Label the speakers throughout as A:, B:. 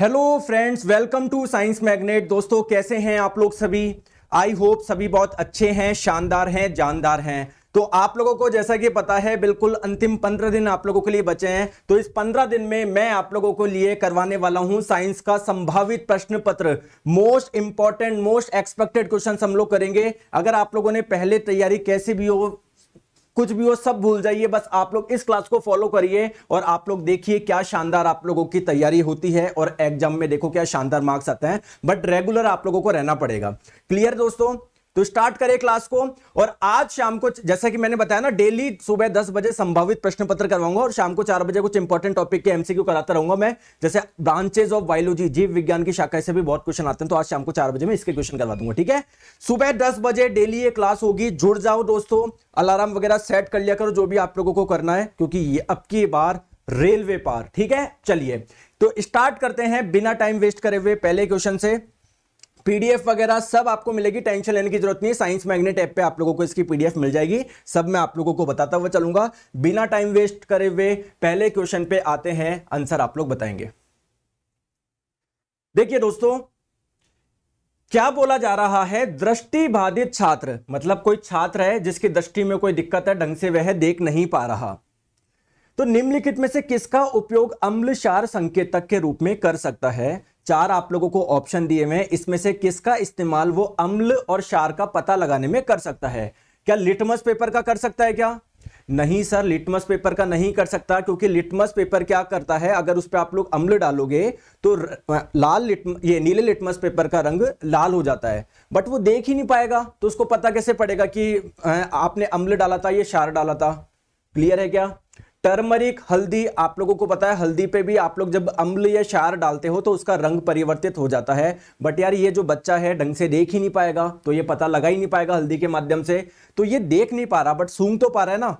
A: Hello friends welcome to science magnet दोस्तों कैसे हैं आप लोग सभी आई होप सभी बहुत अच्छे हैं शानदार हैं जानदार हैं तो आप लोगों को जैसा कि पता है बिल्कुल अंतिम पंद्रह दिन आप लोगों के लिए बचे हैं तो इस पंद्रह दिन में मैं आप लोगों को लिए करवाने वाला हूं साइंस का संभावित प्रश्न पत्र most important most expected question हम लोग करेंगे अगर आप लोगों ने पहले तैयारी कैसे भी हो कुछ भी हो सब भूल जाइए बस आप लोग इस क्लास को फॉलो करिए और आप लोग देखिए क्या शानदार आप लोगों की तैयारी होती है और एग्जाम में देखो क्या शानदार मार्क्स आते हैं बट रेगुलर आप लोगों को रहना पड़ेगा क्लियर दोस्तों तो स्टार्ट करें क्लास को और आज शाम को जैसा कि मैंने बताया ना डेली सुबह दस बजे संभावित प्रश्न पत्र करवाऊंगा और शाम को चार बजे कुछ इंपॉर्टेंट टॉपिक के एमसीक्यू कराता रहूंगा मैं जैसे ब्रांचेज ऑफ बायोलॉजी जीव विज्ञान की शाखा से भी बहुत क्वेश्चन आते हैं तो आज शाम को चार बजे मैं इसके क्वेश्चन करवा दूंगा ठीक है सुबह दस बजे डेली ये क्लास होगी जुड़ जाओ दोस्तों अलार्म वगैरह सेट कर लिया करो जो भी आप लोगों को करना है क्योंकि ये अब की बार रेलवे पार ठीक है चलिए तो स्टार्ट करते हैं बिना टाइम वेस्ट करे हुए पहले क्वेश्चन से पीडीएफ वगैरह सब आपको मिलेगी टेंशन लेने की जरूरत नहीं है साइंस मैग्नेट ऐप पे आप लोगों को इसकी पीडीएफ मिल जाएगी सब मैं आप लोगों को बताता हुआ चलूंगा बिना टाइम वेस्ट करे हुए पहले क्वेश्चन पे आते हैं आंसर आप लोग बताएंगे देखिए दोस्तों क्या बोला जा रहा है दृष्टि बाधित छात्र मतलब कोई छात्र है जिसकी दृष्टि में कोई दिक्कत है ढंग से वह देख नहीं पा रहा तो निम्नलिखित में से किसका उपयोग अम्लशार संकेतक के रूप में कर सकता है चार आप लोगों को ऑप्शन दिए हुए हैं इसमें से किसका इस्तेमाल वो अम्ल और शार का पता लगाने में कर सकता है क्या लिटमस पेपर का कर सकता है क्या नहीं सर लिटमस पेपर का नहीं कर सकता क्योंकि लिटमस पेपर क्या करता है अगर उस पर आप लोग अम्ल डालोगे तो लाल लिटम ये नीले लिटमस पेपर का रंग लाल हो जाता है बट वो देख ही नहीं पाएगा तो उसको पता कैसे पड़ेगा कि आपने अम्ल डाला था ये शार डाला था क्लियर है क्या टर्मरिक हल्दी आप लोगों को पता है हल्दी पे भी आप लोग जब अम्ल या शार डालते हो तो उसका रंग परिवर्तित हो जाता है बट यार ये जो बच्चा है ढंग से देख ही नहीं पाएगा तो ये पता लगा ही नहीं पाएगा हल्दी के माध्यम से तो ये देख नहीं पा रहा बट सूंघ तो पा रहा है ना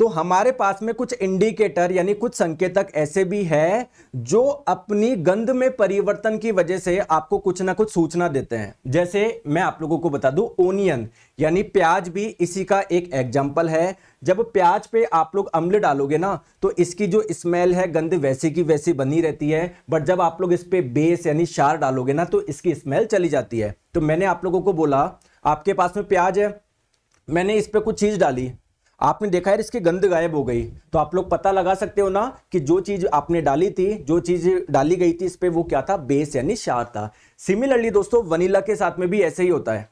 A: तो हमारे पास में कुछ इंडिकेटर यानी कुछ संकेतक ऐसे भी है जो अपनी गंध में परिवर्तन की वजह से आपको कुछ ना कुछ सूचना देते हैं जैसे मैं आप लोगों को बता दूं ओनियन यानी प्याज भी इसी का एक एग्जाम्पल है जब प्याज पे आप लोग अम्ल डालोगे ना तो इसकी जो स्मेल है गंध वैसी की वैसी बनी रहती है बट जब आप लोग इस पर बेस यानी शार डालोगे ना तो इसकी स्मेल चली जाती है तो मैंने आप लोगों को बोला आपके पास में प्याज है मैंने इस पर कुछ चीज़ डाली आपने देखा है इसकी गंध गायब हो गई तो आप लोग पता लगा सकते हो ना कि जो चीज़ आपने डाली थी जो चीज़ डाली गई थी इस पर वो क्या था बेस यानी शार था सिमिलरली दोस्तों वनीला के साथ में भी ऐसे ही होता है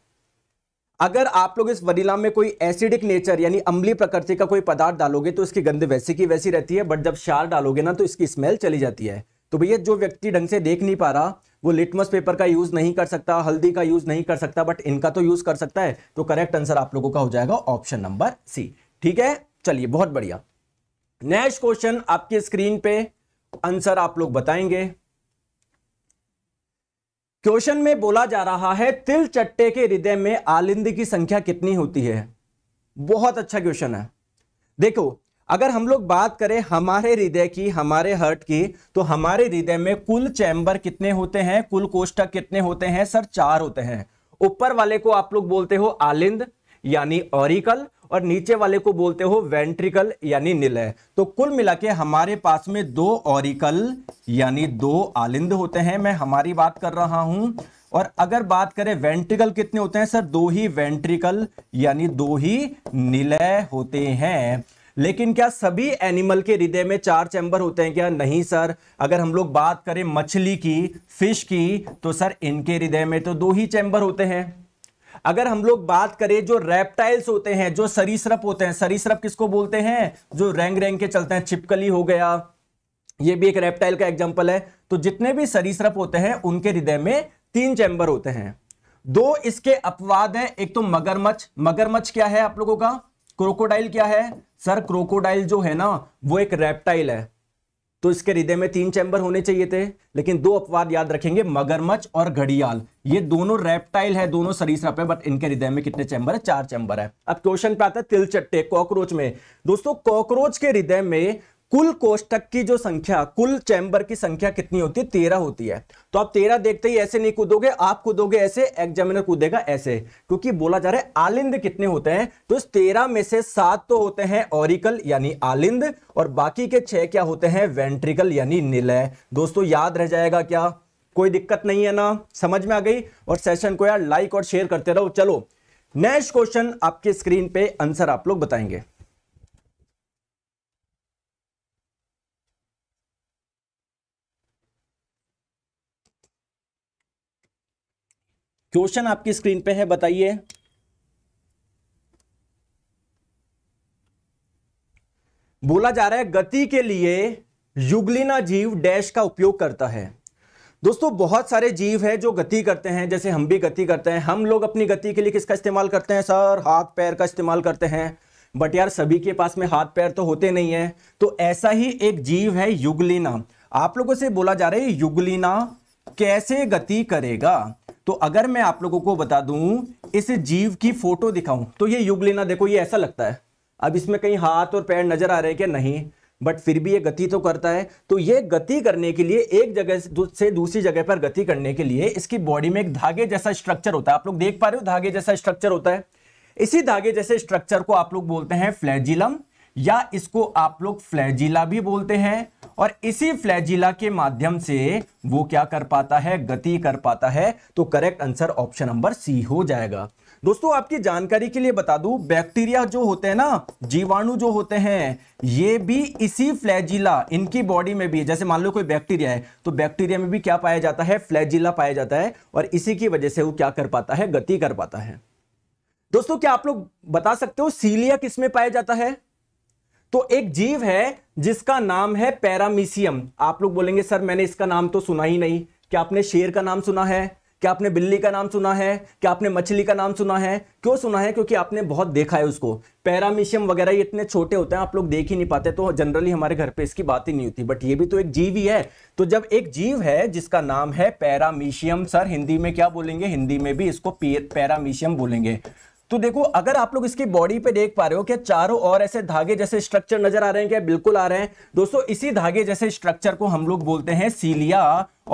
A: अगर आप लोग इस वनीला में कोई एसिडिक नेचर यानी अम्ली प्रकृति का कोई पदार्थ डालोगे तो इसकी गंध वैसी की वैसी रहती है बट जब शार डालोगे ना तो इसकी स्मेल चली जाती है तो भैया जो व्यक्ति ढंग से देख नहीं पा रहा वो लिटमस पेपर का यूज़ नहीं कर सकता हल्दी का यूज़ नहीं कर सकता बट इनका तो यूज़ कर सकता है तो करेक्ट आंसर आप लोगों का हो जाएगा ऑप्शन नंबर सी ठीक है चलिए बहुत बढ़िया नेक्स्ट क्वेश्चन आपकी स्क्रीन पे आंसर आप लोग बताएंगे क्वेश्चन में बोला जा रहा है तिल चट्टे के हृदय में आलिंद की संख्या कितनी होती है बहुत अच्छा क्वेश्चन है देखो अगर हम लोग बात करें हमारे हृदय की हमारे हर्ट की तो हमारे हृदय में कुल चैंबर कितने होते हैं कुल कोष्टक कितने होते हैं सर चार होते हैं ऊपर वाले को आप लोग बोलते हो आलिंद यानी ऑरिकल और नीचे वाले को बोलते हो वेंट्रिकल यानी निलय तो कुल मिला के हमारे पास में दो ऑरिकल यानी दो आलिंद होते हैं मैं हमारी बात कर रहा हूं और अगर बात करें वेंट्रिकल कितने होते हैं सर दो ही वेंट्रिकल यानी दो ही निलय होते हैं लेकिन क्या सभी एनिमल के हृदय में चार चैंबर होते हैं क्या नहीं सर अगर हम लोग बात करें मछली की फिश की तो सर इनके हृदय में तो दो ही चैम्बर होते हैं अगर हम लोग बात करें जो रेप्टाइल्स होते हैं जो सरीसरप होते हैं सरीसरप किसको बोलते हैं जो रेंग रेंग के चलते हैं छिपकली हो गया ये भी एक रेप्टाइल का एग्जाम्पल है तो जितने भी सरीसरप होते हैं उनके हृदय में तीन चैम्बर होते हैं दो इसके अपवाद हैं एक तो मगरमच्छ मगरमच्छ क्या है आप लोगों का क्रोकोडाइल क्या है सर क्रोकोडाइल जो है ना वो एक रेप्टाइल है तो इसके हृदय में तीन चैंबर होने चाहिए थे लेकिन दो अपवाद याद रखेंगे मगरमच्छ और घड़ियाल ये दोनों रेप्टाइल है दोनों सरीसप है बट इनके हृदय में कितने चैंबर है चार चैंबर है अब क्वेश्चन पे आता है तिलचट्टे कॉकरोच में दोस्तों कॉकरोच के हृदय में कुल कोष्टक की जो संख्या कुल चैंबर की संख्या कितनी होती है तेरह होती है तो आप तेरह देखते ही ऐसे नहीं कूदोगे आप कूदोगे ऐसे एग्जामिनर कूदेगा ऐसे क्योंकि बोला जा रहा है आलिंद कितने होते हैं तो इस तेरह में से सात तो होते हैं ओरिकल यानी आलिंद और बाकी के छह क्या होते हैं वेंट्रिकल यानी निलय दोस्तों याद रह जाएगा क्या कोई दिक्कत नहीं है ना समझ में आ गई और सेशन को यार लाइक और शेयर करते रहो चलो नेक्स्ट क्वेश्चन आपके स्क्रीन पे आंसर आप लोग बताएंगे क्वेश्चन आपकी स्क्रीन पे है बताइए बोला जा रहा है गति के लिए युगलिना जीव डैश का उपयोग करता है दोस्तों बहुत सारे जीव है जो गति करते हैं जैसे हम भी गति करते हैं हम लोग अपनी गति के लिए किसका इस्तेमाल करते हैं सर हाथ पैर का इस्तेमाल करते हैं बट यार सभी के पास में हाथ पैर तो होते नहीं है तो ऐसा ही एक जीव है युगलिना आप लोगों से बोला जा रहा है युगलिना कैसे गति करेगा तो अगर मैं आप लोगों को बता दूं इस जीव की फोटो दिखाऊं तो ये युग लेना देखो ये ऐसा लगता है अब इसमें कहीं हाथ और पैर नजर आ रहे हैं क्या नहीं बट फिर भी ये गति तो करता है तो ये गति करने के लिए एक जगह से दूसरी जगह पर गति करने के लिए इसकी बॉडी में एक धागे जैसा स्ट्रक्चर होता है आप लोग देख पा रहे हो धागे जैसा स्ट्रक्चर होता है इसी धागे जैसे स्ट्रक्चर को आप लोग बोलते हैं फ्लैजिलम या इसको आप लोग फ्लैजिला भी बोलते हैं और इसी फ्लैजिला के माध्यम से वो क्या कर पाता है गति कर पाता है तो correct answer option number C हो जाएगा दोस्तों आपकी जानकारी के लिए बता दूं बैक्टीरिया जो होते हैं ना जीवाणु जो होते हैं ये भी इसी फ्लैजिला इनकी बॉडी में भी जैसे मान लो कोई बैक्टीरिया है तो बैक्टीरिया में भी क्या पाया जाता है फ्लैजिला पाया जाता है और इसी की वजह से वो क्या कर पाता है गति कर पाता है दोस्तों क्या आप लोग बता सकते हो सीलिया किसमें पाया जाता है तो एक जीव है जिसका नाम है पैरामीसियम आप लोग बोलेंगे सर मैंने इसका नाम तो सुना ही नहीं क्या आपने शेर का नाम सुना है क्या आपने बिल्ली का नाम सुना है क्या आपने मछली का नाम सुना है क्यों सुना है क्योंकि आपने बहुत देखा है उसको पैरामीशियम वगैरह ये इतने छोटे होते हैं आप लोग देख ही नहीं पाते तो जनरली हमारे घर पे इसकी बात ही नहीं होती बट ये भी तो एक जीव ही है तो जब एक जीव है जिसका नाम है पैरामीशियम सर हिंदी में क्या बोलेंगे हिंदी में भी इसको पैरामीशियम बोलेंगे तो देखो अगर आप लोग इसकी बॉडी पे देख पा रहे हो कि चारों और ऐसे धागे जैसे स्ट्रक्चर नजर आ रहे हैं क्या बिल्कुल आ रहे हैं दोस्तों इसी धागे जैसे स्ट्रक्चर को हम लोग बोलते हैं सीलिया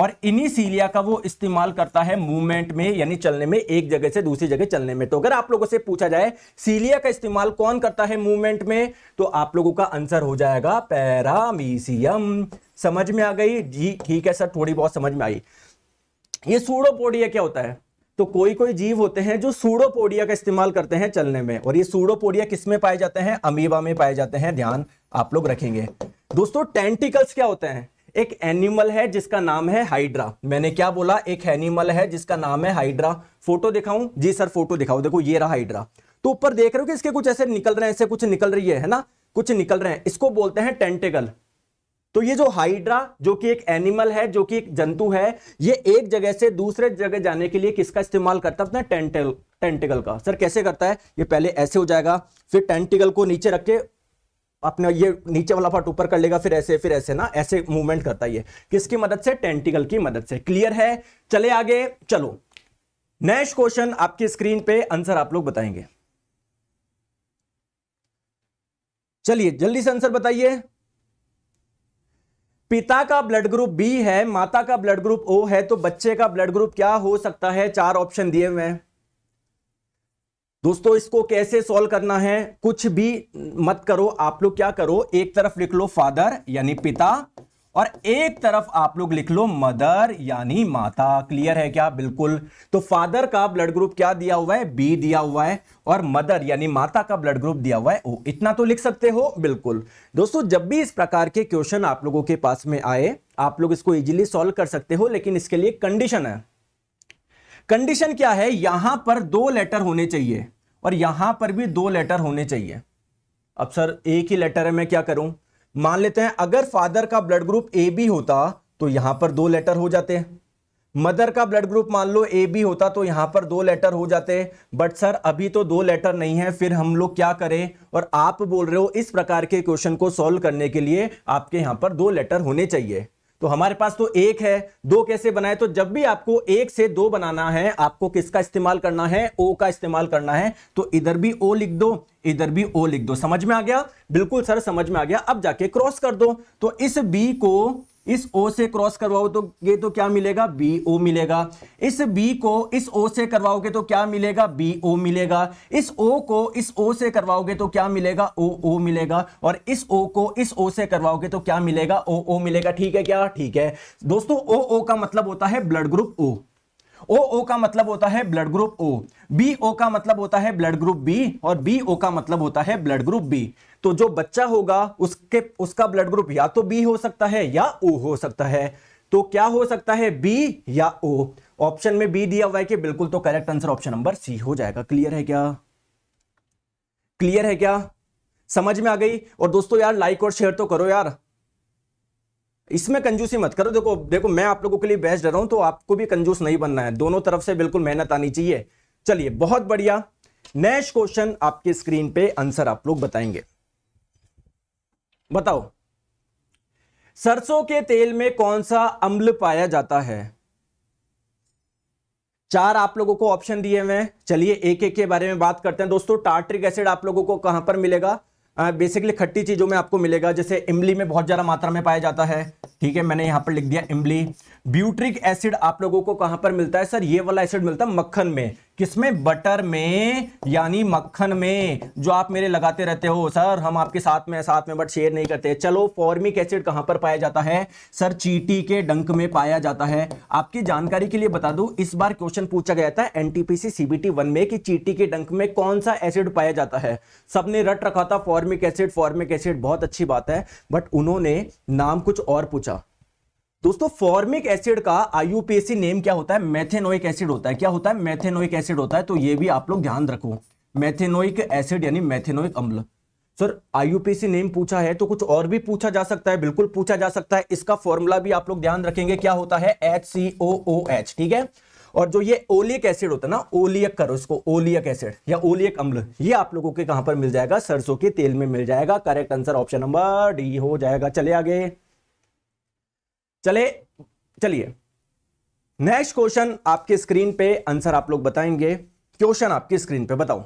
A: और इन्हीं सीलिया का वो इस्तेमाल करता है मूवमेंट में यानी चलने में एक जगह से दूसरी जगह चलने में तो अगर आप लोगों से पूछा जाए सीलिया का इस्तेमाल कौन करता है मूवमेंट में तो आप लोगों का आंसर हो जाएगा पैरामीसियम समझ में आ गई जी ठीक है सर थोड़ी बहुत समझ में आई ये सूडोपोडिया क्या होता है तो कोई कोई जीव होते हैं जो सूडोपोडिया का इस्तेमाल करते हैं चलने में और ये सूडोपोडिया किस में पाए जाते हैं अमीबा में पाए जाते हैं ध्यान आप लोग रखेंगे दोस्तों टेंटिकल्स क्या होते हैं एक एनिमल है जिसका नाम है हाइड्रा मैंने क्या बोला एक एनिमल है जिसका नाम है हाइड्रा फोटो दिखाऊं जी सर फोटो दिखाओ देखो ये रहा हाइड्रा तो ऊपर देख रहे हो कि इसके कुछ ऐसे निकल रहे हैं ऐसे कुछ निकल रही है, है ना कुछ निकल रहे हैं इसको बोलते हैं टेंटिकल तो ये जो हाइड्रा जो कि एक एनिमल है जो कि एक जंतु है ये एक जगह से दूसरे जगह जाने के लिए किसका इस्तेमाल करता है अपना टेंटिकल का सर कैसे करता है ये पहले ऐसे हो जाएगा फिर टेंटिकल को नीचे रख के अपने ये नीचे वाला पार्ट ऊपर कर लेगा फिर ऐसे फिर ऐसे ना ऐसे मूवमेंट करता है किसकी मदद से टेंटिकल की मदद से क्लियर है चले आगे चलो नेक्स्ट क्वेश्चन आपकी स्क्रीन पे आंसर आप लोग बताएंगे चलिए जल्दी से आंसर बताइए पिता का ब्लड ग्रुप बी है माता का ब्लड ग्रुप ओ है तो बच्चे का ब्लड ग्रुप क्या हो सकता है चार ऑप्शन दिए हुए हैं दोस्तों इसको कैसे सॉल्व करना है कुछ भी मत करो आप लोग क्या करो एक तरफ लिख लो फादर यानी पिता और एक तरफ आप लोग लिख लो मदर यानी माता क्लियर है क्या बिल्कुल तो फादर का ब्लड ग्रुप क्या दिया हुआ है बी दिया हुआ है और मदर यानी माता का ब्लड ग्रुप दिया हुआ है ओ इतना तो लिख सकते हो बिल्कुल दोस्तों जब भी इस प्रकार के क्वेश्चन आप लोगों के पास में आए आप लोग इसको इजीली सॉल्व कर सकते हो लेकिन इसके लिए कंडीशन है कंडीशन क्या है यहां पर दो लेटर होने चाहिए और यहां पर भी दो लेटर होने चाहिए अब सर एक ही लेटर है मैं क्या करूं मान लेते हैं अगर फादर का ब्लड ग्रुप ए बी होता तो यहां पर दो लेटर हो जाते हैं मदर का ब्लड ग्रुप मान लो ए बी होता तो यहां पर दो लेटर हो जाते बट सर अभी तो दो लेटर नहीं है फिर हम लोग क्या करें और आप बोल रहे हो इस प्रकार के क्वेश्चन को सॉल्व करने के लिए आपके यहां पर दो लेटर होने चाहिए तो हमारे पास तो एक है दो कैसे बनाए तो जब भी आपको एक से दो बनाना है आपको किसका इस्तेमाल करना है ओ का इस्तेमाल करना है तो इधर भी ओ लिख दो इधर भी ओ लिख दो समझ में आ गया बिल्कुल सर समझ में आ गया अब जाके क्रॉस कर दो तो इस बी को इस ओ से क्रॉस करवाओ तो ये तो क्या मिलेगा बी ओ मिलेगा इस बी को इस ओ से करवाओगे तो क्या मिलेगा बी ओ मिलेगा इस ओ को इस ओ से करवाओगे तो क्या मिलेगा ओ ओ मिलेगा और इस ओ को इस ओ से करवाओगे तो क्या मिलेगा ओ ओ मिलेगा ठीक है क्या ठीक है दोस्तों ओ ओ का मतलब होता है ब्लड ग्रुप ओ ओ ओ का मतलब होता है blood group O B O का मतलब होता है ब्लड ग्रुप बी और बी ओ का मतलब होता है ब्लड ग्रुप बी तो जो बच्चा होगा उसके उसका ब्लड ग्रुप या तो बी हो सकता है या ओ हो सकता है तो क्या हो सकता है बी या ओ ऑप्शन में बी दिया हुआ है कि बिल्कुल तो correct answer option number C हो जाएगा क्लियर है क्या क्लियर है क्या समझ में आ गई और दोस्तों यार लाइक और शेयर तो करो यार इसमें कंजूसी मत करो देखो देखो मैं आप लोगों के लिए बेस्ट रहा हूं तो आपको भी कंजूस नहीं बनना है दोनों तरफ से बिल्कुल मेहनत आनी चाहिए चलिए बहुत बढ़िया नेक्स्ट क्वेश्चन आपके स्क्रीन पे आंसर आप लोग बताएंगे बताओ सरसों के तेल में कौन सा अम्ल पाया जाता है चार आप लोगों को ऑप्शन दिए हुए हैं चलिए एक एक के बारे में बात करते हैं दोस्तों टार्ट्रिक एसिड आप लोगों को कहां पर मिलेगा बेसिकली खट्टी चीज़ों में आपको मिलेगा जैसे इमली में बहुत ज़्यादा मात्रा में पाया जाता है ठीक है मैंने यहां पर लिख दिया इमली ब्यूट्रिक एसिड आप लोगों को कहां पर मिलता है सर ये वाला एसिड मिलता है मक्खन में किसमें बटर में यानी मक्खन में जो आप मेरे लगाते रहते हो सर हम आपके साथ में साथ में बट शेयर नहीं करते चलो फॉर्मिक एसिड कहां पर पाया जाता है सर चीटी के डंक में पाया जाता है आपकी जानकारी के लिए बता दूं इस बार क्वेश्चन पूछा गया था एनटीपीसी सीबीटी वन में कि चीटी के डंक में कौन सा एसिड पाया जाता है सबने रट रखा था फॉर्मिक एसिड फॉर्मिक एसिड बहुत अच्छी बात है बट उन्होंने नाम कुछ और पूछा दोस्तों फॉर्मिक एसिड का आईयूपीएसी नेम क्या होता है मैथेनोइक एसिड होता है क्या होता है मैथेनोइक एसिड होता है तो ये भी आप लोग ध्यान रखो मैथेनोइक एसिड यानी मैथेनोइक अम्ल सर आईयूपीएसी नेम पूछा है तो कुछ और भी पूछा जा सकता है बिल्कुल पूछा जा सकता है इसका फॉर्मूला भी आप लोग ध्यान रखेंगे क्या होता है एच सी ओ ओ एच ठीक है और जो ये ओलियक एसिड होता है ना ओलियक करो इसको ओलियक एसिड या ओलियक अम्ल ये आप लोगों के कहां पर मिल जाएगा सरसों के तेल में मिल जाएगा correct answer option number D हो जाएगा चले आगे चले चलिए नेक्स्ट क्वेश्चन आपके स्क्रीन पे आंसर आप लोग बताएंगे क्वेश्चन आपकी स्क्रीन पे बताओ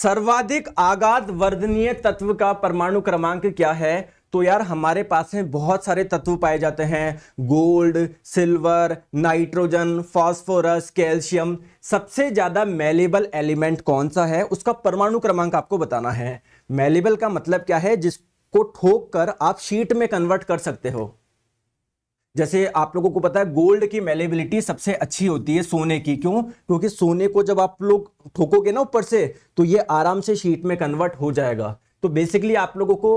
A: सर्वाधिक आगात वर्धनीय तत्व का परमाणु क्रमांक क्या है तो यार हमारे पास में बहुत सारे तत्व पाए जाते हैं gold silver nitrogen phosphorus calcium सबसे ज़्यादा मेलेबल एलिमेंट कौन सा है उसका परमाणु क्रमांक आपको बताना है मेलेबल का मतलब क्या है जिसको ठोक कर आप शीट में कन्वर्ट कर सकते हो जैसे आप लोगों को पता है गोल्ड की मेलेबिलिटी सबसे अच्छी होती है सोने की क्यों क्योंकि सोने को जब आप लोग ठोकोगे ना ऊपर से तो ये आराम से शीट में कन्वर्ट हो जाएगा तो बेसिकली आप लोगों को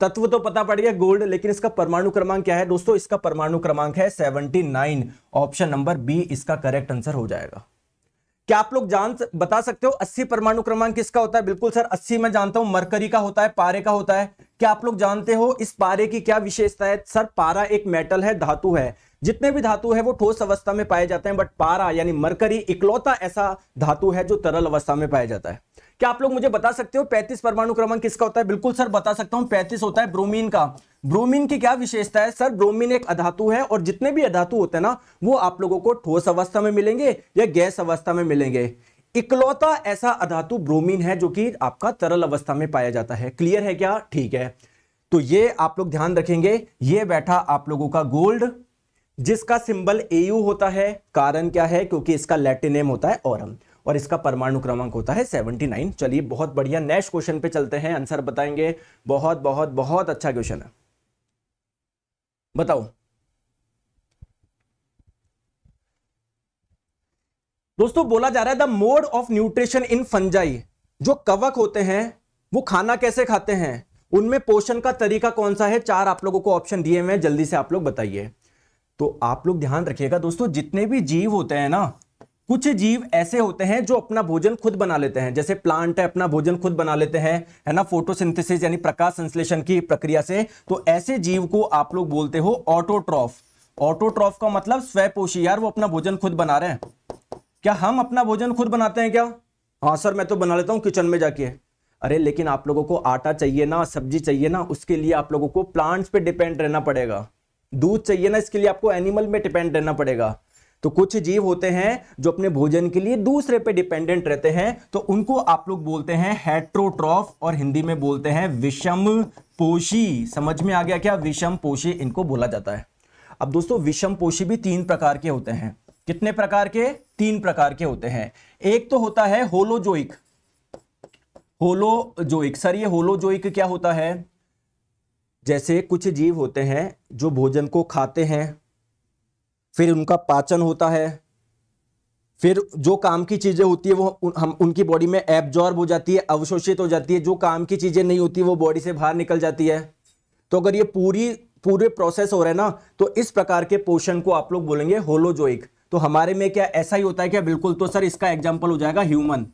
A: तत्व तो पता पड़ गया गोल्ड लेकिन इसका परमाणु क्रमांक क्या है दोस्तों इसका परमाणु क्रमांक है 79 ऑप्शन नंबर बी इसका करेक्ट आंसर हो जाएगा क्या आप लोग जान बता सकते हो 80 परमाणु क्रमांक किसका होता है बिल्कुल सर 80 मैं जानता हूं मरकरी का होता है पारे का होता है क्या आप लोग जानते हो इस पारे की क्या विशेषता है सर पारा एक मेटल है धातु है जितने भी धातु है वो ठोस अवस्था में पाए जाते हैं बट पारा यानी मरकरी इकलौता ऐसा धातु है जो तरल अवस्था में पाया जाता है क्या आप लोग मुझे बता सकते हो 35 परमाणु क्रमांक किसका होता है बिल्कुल सर बता सकता हूं 35 होता है ब्रोमीन का ब्रोमीन की क्या विशेषता है सर ब्रोमीन एक अधातु है और जितने भी अधातु होते हैं ना वो आप लोगों को ठोस अवस्था में मिलेंगे या गैस अवस्था में मिलेंगे इकलौता ऐसा अधातु ब्रोमीन है जो कि आपका तरल अवस्था में पाया जाता है क्लियर है क्या ठीक है तो ये आप लोग ध्यान रखेंगे ये बैठा आप लोगों का गोल्ड जिसका सिंबल एयू होता है कारण क्या है क्योंकि इसका लैटिन नेम होता है औरम और इसका परमाणु क्रमांक होता है 79 चलिए बहुत बढ़िया नेक्स्ट क्वेश्चन पे चलते हैं आंसर बताएंगे बहुत बहुत बहुत अच्छा क्वेश्चन है बताओ दोस्तों बोला जा रहा है the mode of nutrition in fungi जो कवक होते हैं वो खाना कैसे खाते हैं उनमें पोषण का तरीका कौन सा है चार आप लोगों को ऑप्शन दिए हुए हैं जल्दी से आप लोग बताइए तो आप लोग ध्यान रखिएगा दोस्तों जितने भी जीव होते हैं ना कुछ जीव ऐसे होते हैं जो अपना भोजन खुद बना लेते हैं जैसे प्लांट है अपना भोजन खुद बना लेते हैं है ना फोटोसिंथेसिस यानी प्रकाश संश्लेषण की प्रक्रिया से तो ऐसे जीव को आप लोग बोलते हो ऑटोट्रॉफ ऑटोट्रॉफ का मतलब स्वयपोषी यार वो अपना भोजन खुद बना रहे हैं क्या हम अपना भोजन खुद बनाते हैं क्या हाँ सर मैं तो बना लेता हूँ किचन में जाके अरे लेकिन आप लोगों को आटा चाहिए ना सब्जी चाहिए ना उसके लिए आप लोगों को प्लांट्स पे डिपेंड रहना पड़ेगा दूध चाहिए ना इसके लिए आपको एनिमल में डिपेंड रहना पड़ेगा तो कुछ जीव होते हैं जो अपने भोजन के लिए दूसरे पे डिपेंडेंट रहते हैं तो उनको आप लोग बोलते हैं हेट्रोट्रॉफ और हिंदी में बोलते हैं विषम पोशी समझ में आ गया क्या विषम पोशी इनको बोला जाता है अब दोस्तों विषम पोषी भी तीन प्रकार के होते हैं कितने प्रकार के तीन प्रकार के होते हैं एक तो होता है होलोजोइक होलोजोइक सर ये होलोजोइक क्या होता है जैसे कुछ जीव होते हैं जो भोजन को खाते हैं फिर उनका पाचन होता है फिर जो काम की चीज़ें होती है वो हम उनकी बॉडी में एब्जॉर्ब हो जाती है अवशोषित हो जाती है जो काम की चीज़ें नहीं होती वो बॉडी से बाहर निकल जाती है तो अगर ये पूरी पूरे प्रोसेस हो रहा है ना तो इस प्रकार के पोषण को आप लोग बोलेंगे होलोजोइक तो हमारे में क्या ऐसा ही होता है क्या बिल्कुल तो सर इसका एग्जाम्पल हो जाएगा ह्यूमन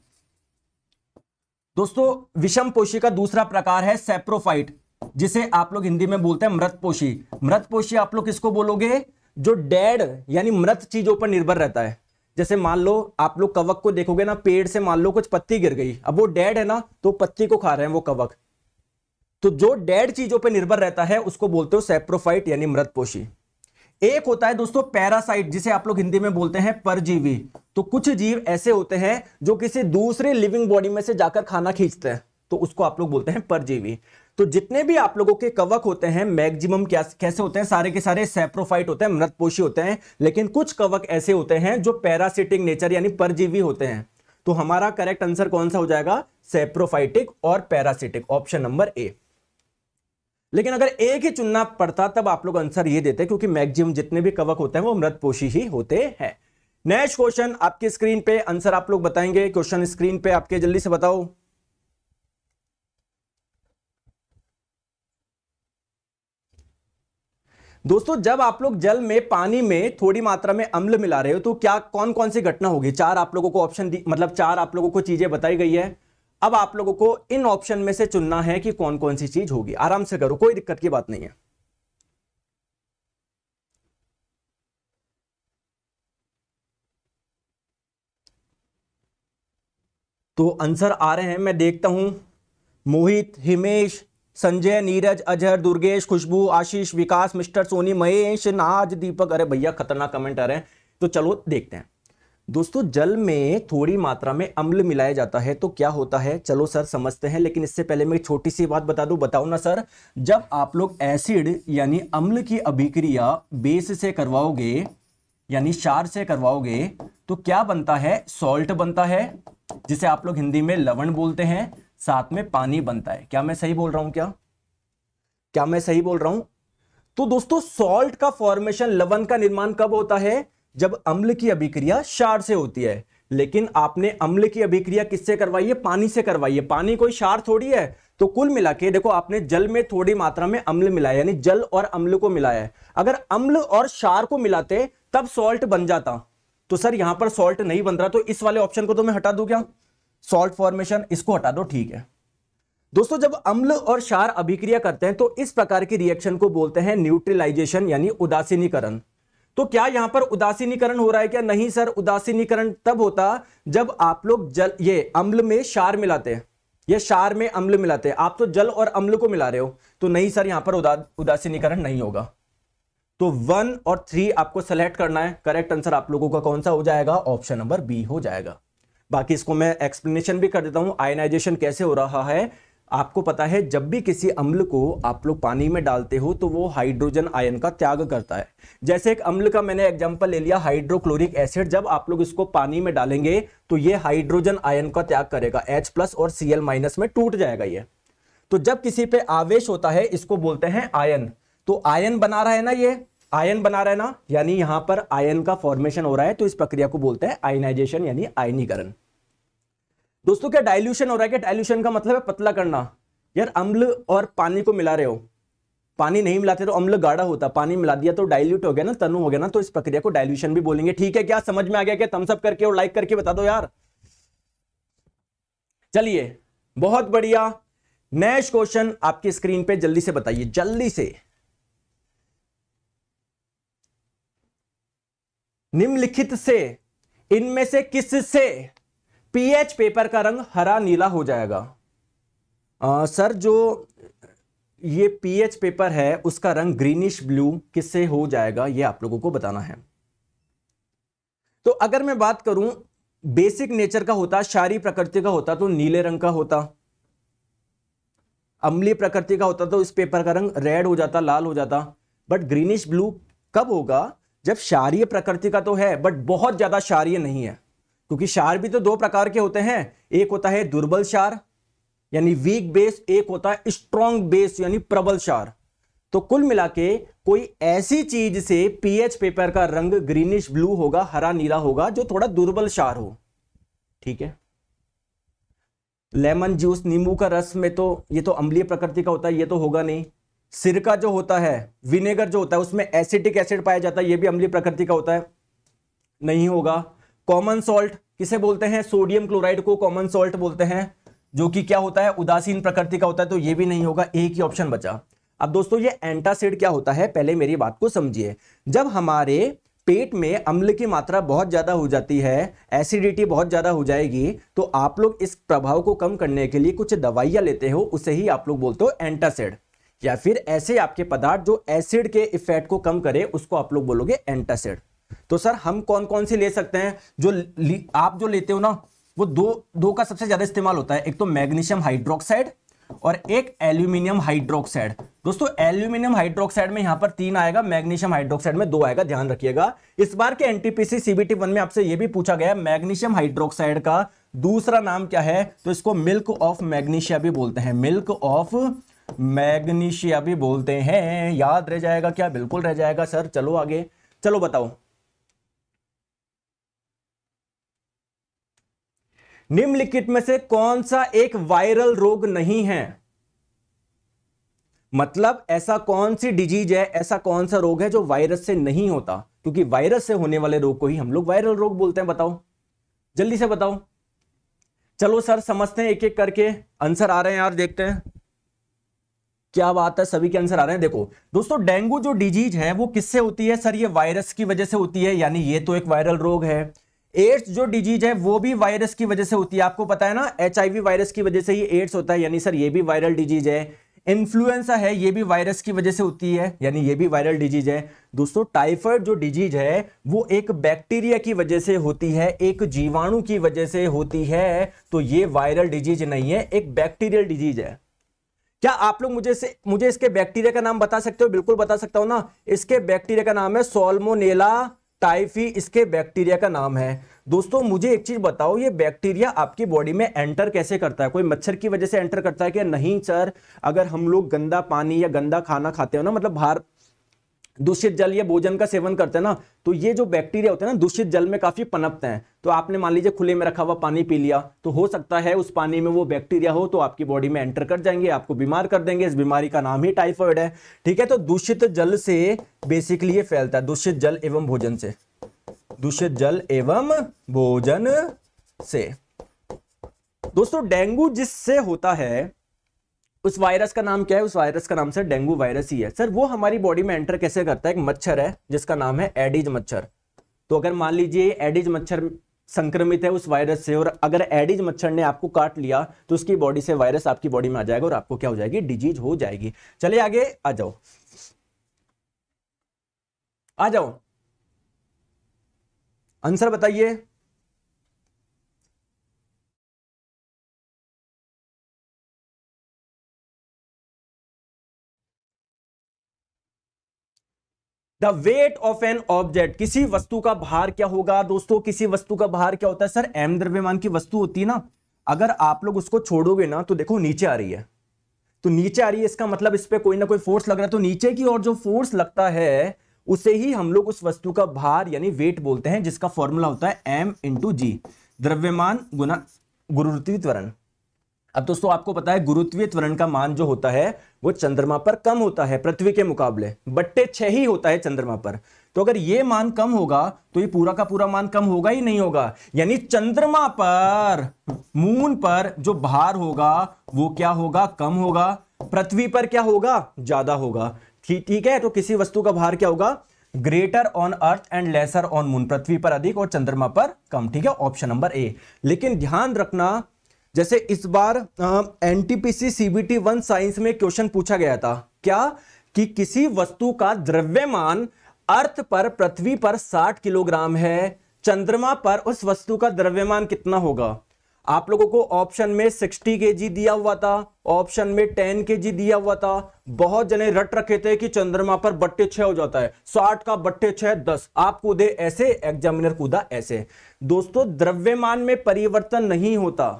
A: दोस्तों विषम पोषी का दूसरा प्रकार है सेप्रोफाइट जिसे आप लोग हिंदी में बोलते हैं मृत पोषी आप लोग किसको बोलोगे जो डेड यानी मृत चीजों पर निर्भर रहता है जैसे मान लो आप लोग कवक को देखोगे ना पेड़ से मान लो कुछ पत्ती गिर गई अब वो डेड है ना तो पत्ती को खा रहे हैं वो कवक तो जो डेड चीजों पर निर्भर रहता है उसको बोलते हो सेप्रोफाइट यानी पोषी एक होता है दोस्तों पैरासाइट जिसे आप लोग हिंदी में बोलते हैं परजीवी तो कुछ जीव ऐसे होते हैं जो किसी दूसरे लिविंग बॉडी में से जाकर खाना खींचते हैं तो उसको आप लोग बोलते हैं परजीवी तो जितने भी आप लोगों के कवक होते हैं मैक्सिमम कैसे होते हैं सारे के सारे सेप्रोफाइट होते हैं मृतपोषी होते हैं लेकिन कुछ कवक ऐसे होते हैं जो पैरासिटिक नेचर यानी परजीवी होते हैं तो हमारा करेक्ट आंसर कौन सा हो जाएगा सेप्रोफाइटिक और पैरासिटिक ऑप्शन नंबर ए लेकिन अगर एक ही चुनना पड़ता तब आप लोग आंसर ये देते क्योंकि मैक्सिमम जितने भी कवक होते हैं वो मृतपोषी ही होते हैं नेक्स्ट क्वेश्चन आपकी स्क्रीन पे आंसर आप लोग बताएंगे क्वेश्चन स्क्रीन पे आपके जल्दी से बताओ दोस्तों जब आप लोग जल में पानी में थोड़ी मात्रा में अम्ल मिला रहे हो तो क्या कौन कौन सी घटना होगी चार आप लोगों को ऑप्शन दी मतलब चार आप लोगों को चीजें बताई गई है अब आप लोगों को इन ऑप्शन में से चुनना है कि कौन कौन सी चीज होगी आराम से करो कोई दिक्कत की बात नहीं है तो आंसर आ रहे हैं मैं देखता हूं मोहित हिमेश संजय नीरज अजहर दुर्गेश खुशबू आशीष विकास मिस्टर सोनी महेश नाज दीपक अरे भैया खतरनाक कमेंट आ रहे हैं तो चलो देखते हैं दोस्तों जल में थोड़ी मात्रा में अम्ल मिलाया जाता है तो क्या होता है चलो सर समझते हैं लेकिन इससे पहले मैं एक छोटी सी बात बता दूं बताओ ना सर जब आप लोग एसिड यानी अम्ल की अभिक्रिया बेस से करवाओगे यानी शार से करवाओगे तो क्या बनता है सॉल्ट बनता है जिसे आप लोग हिंदी में लवण बोलते हैं साथ में पानी बनता है क्या मैं सही बोल रहा हूं क्या क्या मैं सही बोल रहा हूं तो दोस्तों सॉल्ट का फॉर्मेशन लवण का निर्माण कब होता है जब अम्ल की अभिक्रिया शार से होती है लेकिन आपने अम्ल की अभिक्रिया किससे करवाई है पानी से करवाई है पानी कोई शार थोड़ी है तो कुल मिला के देखो आपने जल में थोड़ी मात्रा में अम्ल मिलाया यानी जल और अम्ल को मिलाया है अगर अम्ल और शार को मिलाते तब सॉल्ट बन जाता तो सर यहां पर सॉल्ट नहीं बन रहा तो इस वाले ऑप्शन को तो मैं हटा दू क्या सॉल्ट फॉर्मेशन इसको हटा दो ठीक है दोस्तों जब अम्ल और क्षार अभिक्रिया करते हैं तो इस प्रकार की रिएक्शन को बोलते हैं न्यूट्रिलाइजेशन यानी उदासीनीकरण तो क्या यहां पर उदासीनीकरण हो रहा है क्या नहीं सर उदासीनीकरण तब होता जब आप लोग जल ये अम्ल में क्षार मिलाते हैं ये क्षार में अम्ल मिलाते हैं आप तो जल और अम्ल को मिला रहे हो तो नहीं सर यहां पर उदा उदासीनीकरण नहीं होगा तो वन और थ्री आपको सेलेक्ट करना है करेक्ट आंसर आप लोगों का कौन सा हो जाएगा ऑप्शन नंबर बी हो जाएगा बाकी इसको मैं एक्सप्लेनेशन भी कर देता हूँ आयनाइजेशन कैसे हो रहा है आपको पता है जब भी किसी अम्ल को आप लोग पानी में डालते हो तो वो हाइड्रोजन आयन का त्याग करता है जैसे एक अम्ल का मैंने एग्जांपल ले लिया हाइड्रोक्लोरिक एसिड जब आप लोग इसको पानी में डालेंगे तो ये हाइड्रोजन आयन का त्याग करेगा H प्लस और Cl माइनस में टूट जाएगा ये तो जब किसी पे आवेश होता है इसको बोलते हैं आयन तो आयन बना रहा है ना ये आयन बना रहा है ना यानी यहां पर आयन का फॉर्मेशन हो रहा है तो इस प्रक्रिया को बोलते हैं आयनाइजेशन यानी आयनीकरण दोस्तों क्या डाइल्यूशन हो रहा है क्या डाइल्यूशन का मतलब है पतला करना यार अम्ल और पानी को मिला रहे हो पानी नहीं मिलाते तो अम्ल गाढ़ा होता पानी मिला दिया तो डाइल्यूट हो गया ना तनु हो गया ना तो इस प्रक्रिया को डाइल्यूशन भी बोलेंगे ठीक है क्या समझ में आ गया क्या थम्सअप करके और लाइक करके बता दो यार चलिए बहुत बढ़िया नेक्स्ट क्वेश्चन आपकी स्क्रीन पे जल्दी से बताइए जल्दी से निम्नलिखित से इनमें से किस से पीएच पेपर का रंग हरा नीला हो जाएगा आ, सर जो ये पीएच पेपर है उसका रंग ग्रीनिश ब्लू किससे हो जाएगा ये आप लोगों को बताना है तो अगर मैं बात करूं बेसिक नेचर का होता शारी प्रकृति का होता तो नीले रंग का होता अम्लीय प्रकृति का होता तो इस पेपर का रंग रेड हो जाता लाल हो जाता बट ग्रीनिश ब्लू कब होगा जब शारीय प्रकृति का तो है बट बहुत ज्यादा शारीय नहीं है क्योंकि शार भी तो दो प्रकार के होते हैं एक होता है दुर्बल शार यानी वीक बेस एक होता है स्ट्रॉन्ग बेस यानी प्रबल शार तो कुल मिला के कोई ऐसी चीज से पीएच पेपर का रंग ग्रीनिश ब्लू होगा हरा नीला होगा जो थोड़ा दुर्बल शार हो ठीक है लेमन जूस नींबू का रस में तो ये तो अम्लीय प्रकृति का होता है ये तो होगा नहीं सिरका जो होता है विनेगर जो होता है उसमें एसिटिक एसिड पाया जाता है ये भी अम्लीय प्रकृति का होता है नहीं होगा कॉमन सॉल्ट किसे बोलते हैं सोडियम क्लोराइड को कॉमन सॉल्ट बोलते हैं जो कि क्या होता है उदासीन प्रकृति का होता है तो ये भी नहीं होगा एक ही ऑप्शन बचा अब दोस्तों ये एंटासिड क्या होता है पहले मेरी बात को समझिए जब हमारे पेट में अम्ल की मात्रा बहुत ज़्यादा हो जाती है एसिडिटी बहुत ज़्यादा हो जाएगी तो आप लोग इस प्रभाव को कम करने के लिए कुछ दवाइयाँ लेते हो उसे ही आप लोग बोलते हो एंटासिड या फिर ऐसे आपके पदार्थ जो एसिड के इफेक्ट को कम करे उसको आप लोग बोलोगे एंटासिड तो सर हम कौन कौन से ले सकते हैं जो आप जो लेते हो ना वो दो दो का सबसे ज्यादा इस्तेमाल होता है एक तो मैग्नीशियम हाइड्रोक्साइड और एक एल्यूमिनियम हाइड्रोक्साइड दोस्तों एल्यूमिनियम हाइड्रोक्साइड में यहां पर तीन आएगा मैग्नीशियम हाइड्रोक्साइड में दो आएगा ध्यान रखिएगा इस बार के एनटीपीसी सीबीटी वन में आपसे यह भी पूछा गया मैग्नीशियम हाइड्रोक्साइड का दूसरा नाम क्या है तो इसको मिल्क ऑफ मैग्नीशिया भी बोलते हैं मिल्क ऑफ मैग्नीशिया भी बोलते हैं याद रह जाएगा क्या बिल्कुल रह जाएगा सर चलो आगे चलो बताओ निम्नलिखित में से कौन सा एक वायरल रोग नहीं है मतलब ऐसा कौन सी डिजीज है ऐसा कौन सा रोग है जो वायरस से नहीं होता क्योंकि वायरस से होने वाले रोग को ही हम लोग वायरल रोग बोलते हैं बताओ जल्दी से बताओ चलो सर समझते हैं एक एक करके आंसर आ रहे हैं यार देखते हैं क्या बात है सभी के आंसर आ रहे हैं देखो दोस्तों डेंगू जो डिजीज है वो किससे होती है सर ये वायरस की वजह से होती है यानी ये तो एक वायरल रोग है एड्स जो डिजीज है वो भी वायरस की वजह से होती है आपको पता है ना एच वायरस की वजह से ही एड्स होता है यानी सर ये भी वायरल डिजीज है इन्फ्लुएंसा है ये भी वायरस की वजह से होती है यानी ये भी वायरल डिजीज है दोस्तों टाइफाइड जो डिजीज है वो एक बैक्टीरिया की वजह से होती है एक जीवाणु की वजह से होती है तो ये वायरल डिजीज नहीं है एक बैक्टीरियल डिजीज है क्या आप लोग मुझे से, मुझे इसके बैक्टीरिया का नाम बता सकते हो बिल्कुल बता सकता हूं ना इसके बैक्टीरिया का नाम है सोलमोनेला टाइफी इसके बैक्टीरिया का नाम है दोस्तों मुझे एक चीज़ बताओ ये बैक्टीरिया आपकी बॉडी में एंटर कैसे करता है कोई मच्छर की वजह से एंटर करता है कि नहीं सर अगर हम लोग गंदा पानी या गंदा खाना खाते हो ना मतलब बाहर दूषित जल या भोजन का सेवन करते हैं ना तो ये जो बैक्टीरिया होते हैं ना दूषित जल में काफी पनपते हैं तो आपने मान लीजिए खुले में रखा हुआ पानी पी लिया तो हो सकता है उस पानी में वो बैक्टीरिया हो तो आपकी बॉडी में एंटर कर जाएंगे आपको बीमार कर देंगे इस बीमारी का नाम ही टाइफॉइड है ठीक है तो दूषित जल से बेसिकली ये फैलता है दूषित जल एवं भोजन से दूषित जल एवं भोजन से दोस्तों डेंगू जिससे होता है उस वायरस का नाम क्या है उस वायरस का नाम सर डेंगू वायरस ही है सर वो हमारी बॉडी में एंटर कैसे करता है एक मच्छर है जिसका नाम है एडिज मच्छर तो अगर मान लीजिए एडिज मच्छर संक्रमित है उस वायरस से और अगर एडिज मच्छर ने आपको काट लिया तो उसकी बॉडी से वायरस आपकी बॉडी में आ जाएगा और आपको क्या हो जाएगी डिजीज हो जाएगी चले आगे आ जाओ आ जाओ आंसर बताइए the weight of an object किसी वस्तु का भार क्या होगा दोस्तों किसी वस्तु का भार क्या होता है सर एम द्रव्यमान की वस्तु होती है ना अगर आप लोग उसको छोड़ोगे ना तो देखो नीचे आ रही है तो नीचे आ रही है इसका मतलब इस पर कोई ना कोई फोर्स लग रहा है तो नीचे की और जो फोर्स लगता है उसे ही हम लोग उस वस्तु का भार यानी वेट बोलते हैं जिसका फॉर्मूला होता है एम इंटू जी द्रव्यमान गुना गुरुत्वीकरण अब दोस्तों आपको पता है गुरुत्वीय त्वरण का मान जो होता है वो चंद्रमा पर कम होता है पृथ्वी के मुकाबले बट्टे छह ही होता है चंद्रमा पर तो अगर ये मान कम होगा तो ये पूरा का पूरा मान कम होगा ही नहीं होगा यानी चंद्रमा पर मून पर जो भार होगा वो क्या होगा कम होगा पृथ्वी पर क्या होगा ज्यादा होगा ठीक है तो किसी वस्तु का भार क्या होगा greater on earth and lesser on moon पृथ्वी पर अधिक और चंद्रमा पर कम ठीक है ऑप्शन नंबर ए लेकिन ध्यान रखना जैसे इस बार N T P C C B T one science में क्वेश्चन पूछा गया था क्या कि किसी वस्तु का द्रव्यमान अर्थ पर पृथ्वी पर 60 किलोग्राम है चंद्रमा पर उस वस्तु का द्रव्यमान कितना होगा आप लोगों को ऑप्शन में 60 के जी दिया हुआ था ऑप्शन में 10 के जी दिया हुआ था बहुत जने रट रखे थे कि चंद्रमा पर बट्टे छह हो जाता है 60 का बट्टे छह दस आप कूदे ऐसे एग्जामिनर कूदा ऐसे दोस्तों द्रव्यमान में परिवर्तन नहीं होता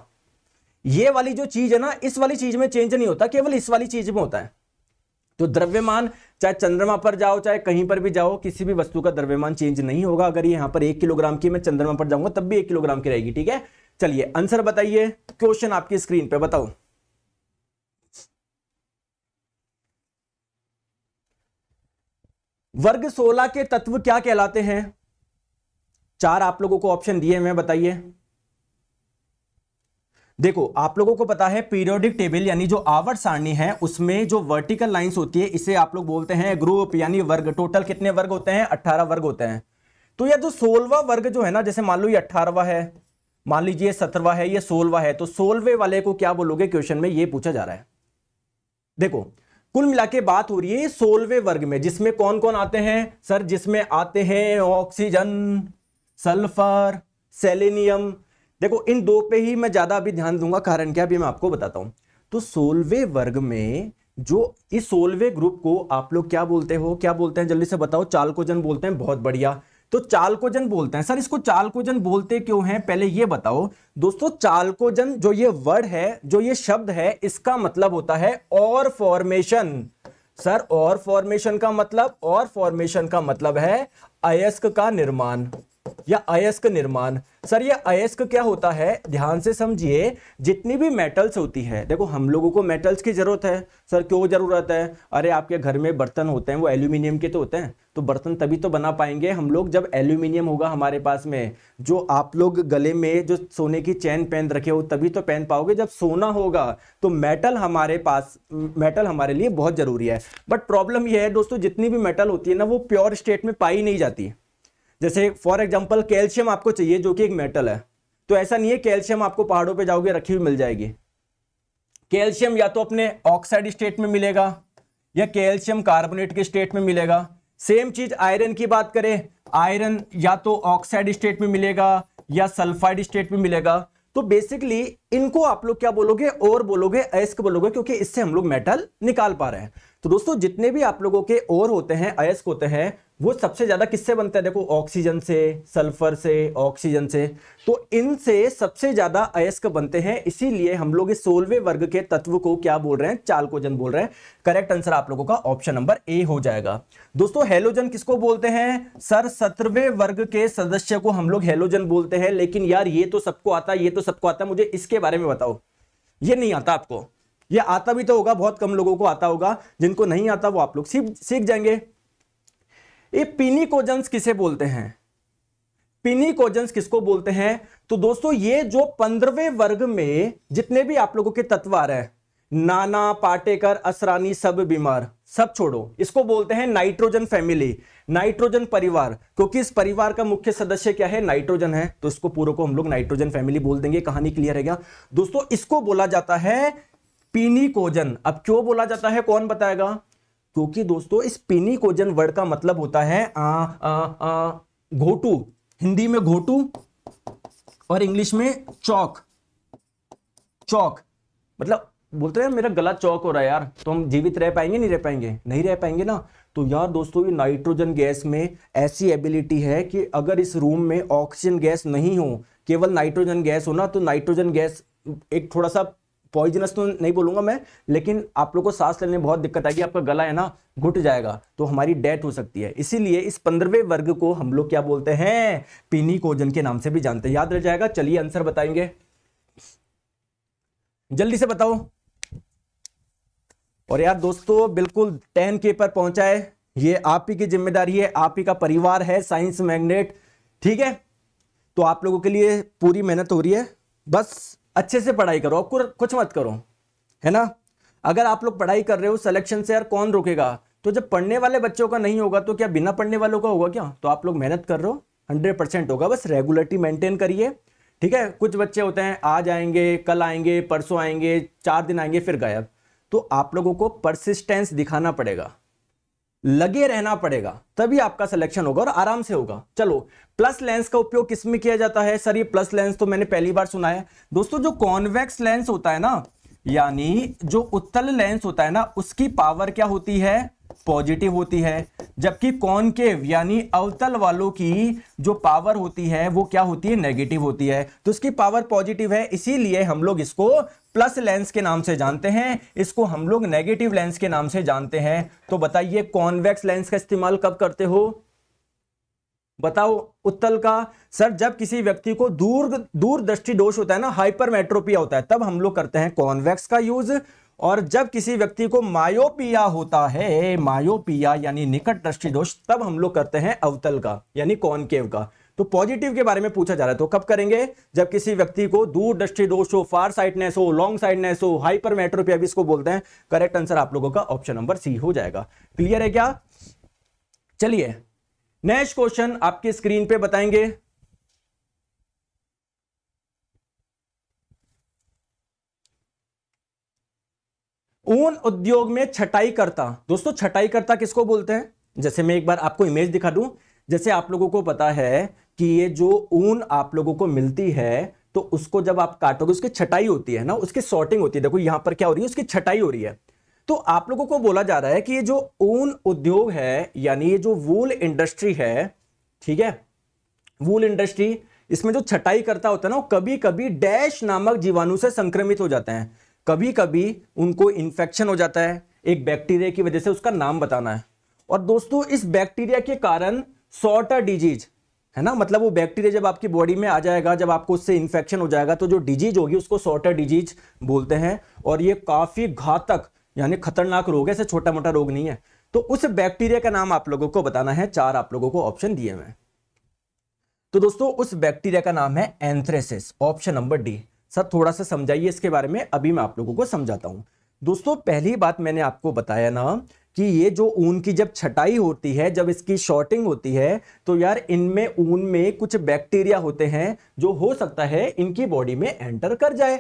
A: ये वाली जो चीज है ना इस वाली चीज में चेंज नहीं होता केवल इस वाली चीज में होता है तो द्रव्यमान चाहे चंद्रमा पर जाओ चाहे कहीं पर भी जाओ किसी भी वस्तु का द्रव्यमान चेंज नहीं होगा अगर यहां पर एक किलोग्राम की मैं चंद्रमा पर जाऊंगा तब भी एक किलोग्राम की रहेगी ठीक है चलिए आंसर बताइए क्वेश्चन आपकी स्क्रीन पर बताओ वर्ग सोलह के तत्व क्या कहलाते हैं चार आप लोगों को ऑप्शन दिए हैं बताइए देखो आप लोगों को पता है पीरियोडिक टेबल यानी जो आवर्त सारणी है उसमें जो वर्टिकल लाइंस होती है इसे आप लोग बोलते हैं ग्रुप यानी वर्ग टोटल कितने वर्ग होते हैं अट्ठारह वर्ग होते हैं तो यह जो सोलवा वर्ग जो है ना जैसे मान लो ये अट्ठारहवा है मान लीजिए सत्रहवा है यह सोलवा है तो सोलवे वाले को क्या बोलोगे क्वेश्चन में यह पूछा जा रहा है देखो कुल मिला के बात हो रही है सोलवे वर्ग में जिसमें कौन कौन आते हैं सर जिसमें आते हैं ऑक्सीजन सल्फर सेलेनियम देखो इन दो पे ही मैं ज़्यादा अभी ध्यान दूंगा कारण क्या अभी मैं आपको बताता हूं तो सोलवे वर्ग में जो इस सोलवे ग्रुप को आप लोग क्या बोलते हो क्या बोलते हैं जल्दी से बताओ चालकोजन बोलते हैं बहुत बढ़िया तो चालकोजन बोलते हैं सर इसको चालकोजन बोलते क्यों हैं पहले ये बताओ दोस्तों चालकोजन जो ये वर्ड है जो ये शब्द है इसका मतलब होता है और फॉर्मेशन सर और फॉर्मेशन का मतलब और फॉर्मेशन का मतलब है अयस्क का निर्माण या अयस्क निर्माण सर ये अयस्क क्या होता है ध्यान से समझिए जितनी भी मेटल्स होती है देखो हम लोगों को मेटल्स की ज़रूरत है सर क्यों ज़रूरत है अरे आपके घर में बर्तन होते हैं वो एल्यूमिनियम के तो होते हैं तो बर्तन तभी तो बना पाएंगे हम लोग जब एल्यूमिनियम होगा हमारे पास में जो आप लोग गले में जो सोने की चैन पहन रखे हो तभी तो पहन पाओगे जब सोना होगा तो मेटल हमारे पास मेटल हमारे लिए बहुत ज़रूरी है बट प्रॉब्लम यह है दोस्तों जितनी भी मेटल होती है ना वो प्योर स्टेट में पाई नहीं जाती जैसे फॉर एग्जाम्पल कैल्शियम आपको चाहिए जो कि एक मेटल है तो ऐसा नहीं है कैल्शियम आपको पहाड़ों पे जाओगे रखी हुई मिल जाएगी कैल्शियम या तो अपने ऑक्साइड स्टेट में मिलेगा या कैल्शियम कार्बोनेट के स्टेट में मिलेगा सेम चीज आयरन की बात करें आयरन या तो ऑक्साइड स्टेट में मिलेगा या सल्फाइड स्टेट में मिलेगा तो बेसिकली इनको आप लोग क्या बोलोगे और बोलोगे अयस्क बोलोगे क्योंकि इससे हम लोग मेटल निकाल पा रहे हैं तो दोस्तों जितने भी आप लोगों के और होते हैं अयस्क होते हैं वो सबसे ज़्यादा किससे बनता है देखो ऑक्सीजन से सल्फर से ऑक्सीजन से तो इनसे सबसे ज़्यादा अयस्क बनते हैं इसीलिए हम लोग इस सोलवे वर्ग के तत्व को क्या बोल रहे हैं चालकोजन बोल रहे हैं करेक्ट आंसर आप लोगों का ऑप्शन नंबर ए हो जाएगा दोस्तों हेलोजन किसको बोलते हैं सर सत्रवे वर्ग के सदस्य को हम लोग हेलोजन बोलते हैं लेकिन यार ये तो सबको आता ये तो सबको आता मुझे इसके बारे में बताओ ये नहीं आता आपको ये आता भी तो होगा बहुत कम लोगों को आता होगा जिनको नहीं आता वो आप लोग सीख जाएंगे ये पिनिकोजेंस किसे बोलते हैं पिनिकोजेंस किसको बोलते हैं तो दोस्तों ये जो पंद्रहवें वर्ग में जितने भी आप लोगों के तत्व आ रहे हैं नाना पाटेकर असरानी सब बीमार सब छोड़ो इसको बोलते हैं नाइट्रोजन फैमिली नाइट्रोजन परिवार क्योंकि इस परिवार का मुख्य सदस्य क्या है नाइट्रोजन है तो इसको पूरे को हम लोग नाइट्रोजन फैमिली बोल देंगे कहानी क्लियर है क्या दोस्तों इसको बोला जाता है पीनी कोजन अब क्यों बोला जाता है कौन बताएगा क्योंकि दोस्तों इस कोजन वर्ड का मतलब होता है घोटू हिंदी में घोटू और इंग्लिश में चौक चौक मतलब बोलते हैं मेरा गला चौक हो रहा है यार तो हम जीवित रह पाएंगे नहीं रह पाएंगे नहीं रह पाएंगे ना तो यार दोस्तों ये नाइट्रोजन गैस में ऐसी एबिलिटी है कि अगर इस रूम में ऑक्सीजन गैस नहीं हो केवल नाइट्रोजन गैस हो ना तो नाइट्रोजन गैस एक थोड़ा सा पॉइजनस तो नहीं बोलूंगा मैं लेकिन आप लोग को सांस लेने में बहुत दिक्कत आएगी आपका गला है ना घुट जाएगा तो हमारी डेथ हो सकती है इसीलिए इस पंद्रहवें वर्ग को हम लोग क्या बोलते हैं कोजन के नाम से भी जानते हैं याद रह जाएगा चलिए आंसर बताएंगे जल्दी से बताओ और यार दोस्तों बिल्कुल टेन के पर पहुंचा है ये आप ही की जिम्मेदारी है आप ही का परिवार है साइंस मैग्नेट ठीक है तो आप लोगों के लिए पूरी मेहनत हो रही है बस अच्छे से पढ़ाई करो आपको कुछ मत करो है ना अगर आप लोग पढ़ाई कर रहे हो सिलेक्शन से यार कौन रोकेगा तो जब पढ़ने वाले बच्चों का नहीं होगा तो क्या बिना पढ़ने वालों का होगा क्या तो आप लोग मेहनत कर रहे हो हंड्रेड परसेंट होगा बस रेगुलरिटी मेंटेन करिए ठीक है कुछ बच्चे होते हैं आज आएंगे कल आएंगे परसों आएंगे चार दिन आएंगे फिर गायब तो आप लोगों को परसिस्टेंस दिखाना पड़ेगा लगे रहना पड़ेगा तभी आपका सिलेक्शन होगा और आराम से होगा चलो प्लस लेंस का उपयोग किसमें किया जाता है सर ये प्लस लेंस तो मैंने पहली बार सुना है दोस्तों जो कॉन्वेक्स लेंस होता है ना यानी जो उत्तल लेंस होता है ना उसकी पावर क्या होती है पॉजिटिव होती है जबकि कॉनकेव यानी अवतल वालों की जो पावर होती है वो क्या होती है नेगेटिव होती है तो उसकी पावर पॉजिटिव है इसीलिए हम लोग इसको प्लस लेंस के नाम से जानते हैं इसको हम लोग नेगेटिव लेंस के नाम से जानते हैं तो बताइए कॉन्वेक्स लेंस का इस्तेमाल कब करते हो बताओ उत्तल का सर जब किसी व्यक्ति को दूर दूरदृष्टि दोष होता है ना हाइपरमेट्रोपिया होता है तब हम लोग करते हैं कॉन्वेक्स का यूज और जब किसी व्यक्ति को मायोपिया होता है मायोपिया यानी निकट दृष्टि दोष तब हम लोग करते हैं अवतल का यानी कॉनकेव का तो पॉजिटिव के बारे में पूछा जा रहा है तो कब करेंगे जब किसी व्यक्ति को दूर दृष्टि दोष हो फार साइडनेस हो लॉन्ग साइडनेस हो हाइपरमेट्रोपिया भी इसको बोलते हैं करेक्ट आंसर आप लोगों का ऑप्शन नंबर सी हो जाएगा क्लियर है क्या चलिए नेक्स्ट क्वेश्चन आपके स्क्रीन पे बताएंगे ऊन उद्योग में छटाई करता दोस्तों छटाई करता किसको बोलते हैं जैसे मैं एक बार आपको इमेज दिखा दूं जैसे आप लोगों को पता है कि ये जो ऊन आप लोगों को मिलती है तो उसको जब आप काटोगे उसकी छटाई होती है ना उसकी सॉर्टिंग होती है देखो यहां पर क्या हो रही है उसकी छटाई हो रही है तो आप लोगों को बोला जा रहा है कि ये जो ऊन उद्योग है यानी ये जो वूल इंडस्ट्री है ठीक है वूल इंडस्ट्री इसमें जो छटाई करता होता है ना वो कभी कभी डैश नामक जीवाणु से संक्रमित हो जाते हैं कभी कभी उनको इन्फेक्शन हो जाता है एक बैक्टीरिया की वजह से उसका नाम बताना है और दोस्तों इस बैक्टीरिया के कारण सॉर्टर डिजीज है ना मतलब वो बैक्टीरिया जब आपकी बॉडी में आ जाएगा जब आपको उससे इन्फेक्शन हो जाएगा तो जो डिजीज होगी उसको सॉर्टर डिजीज बोलते हैं और ये काफ़ी घातक यानी खतरनाक रोग है ऐसे छोटा मोटा रोग नहीं है तो उस बैक्टीरिया का नाम आप लोगों को बताना है चार आप लोगों को ऑप्शन दिए हुए तो दोस्तों उस बैक्टीरिया का नाम है anthracis option number D sir थोड़ा सा समझाइए इसके बारे में अभी मैं आप लोगों को समझाता हूँ दोस्तों पहली बात मैंने आपको बताया ना कि ये जो ऊन की जब छटाई होती है जब इसकी शॉर्टिंग होती है तो यार इनमें ऊन में कुछ बैक्टीरिया होते हैं जो हो सकता है इनकी बॉडी में एंटर कर जाए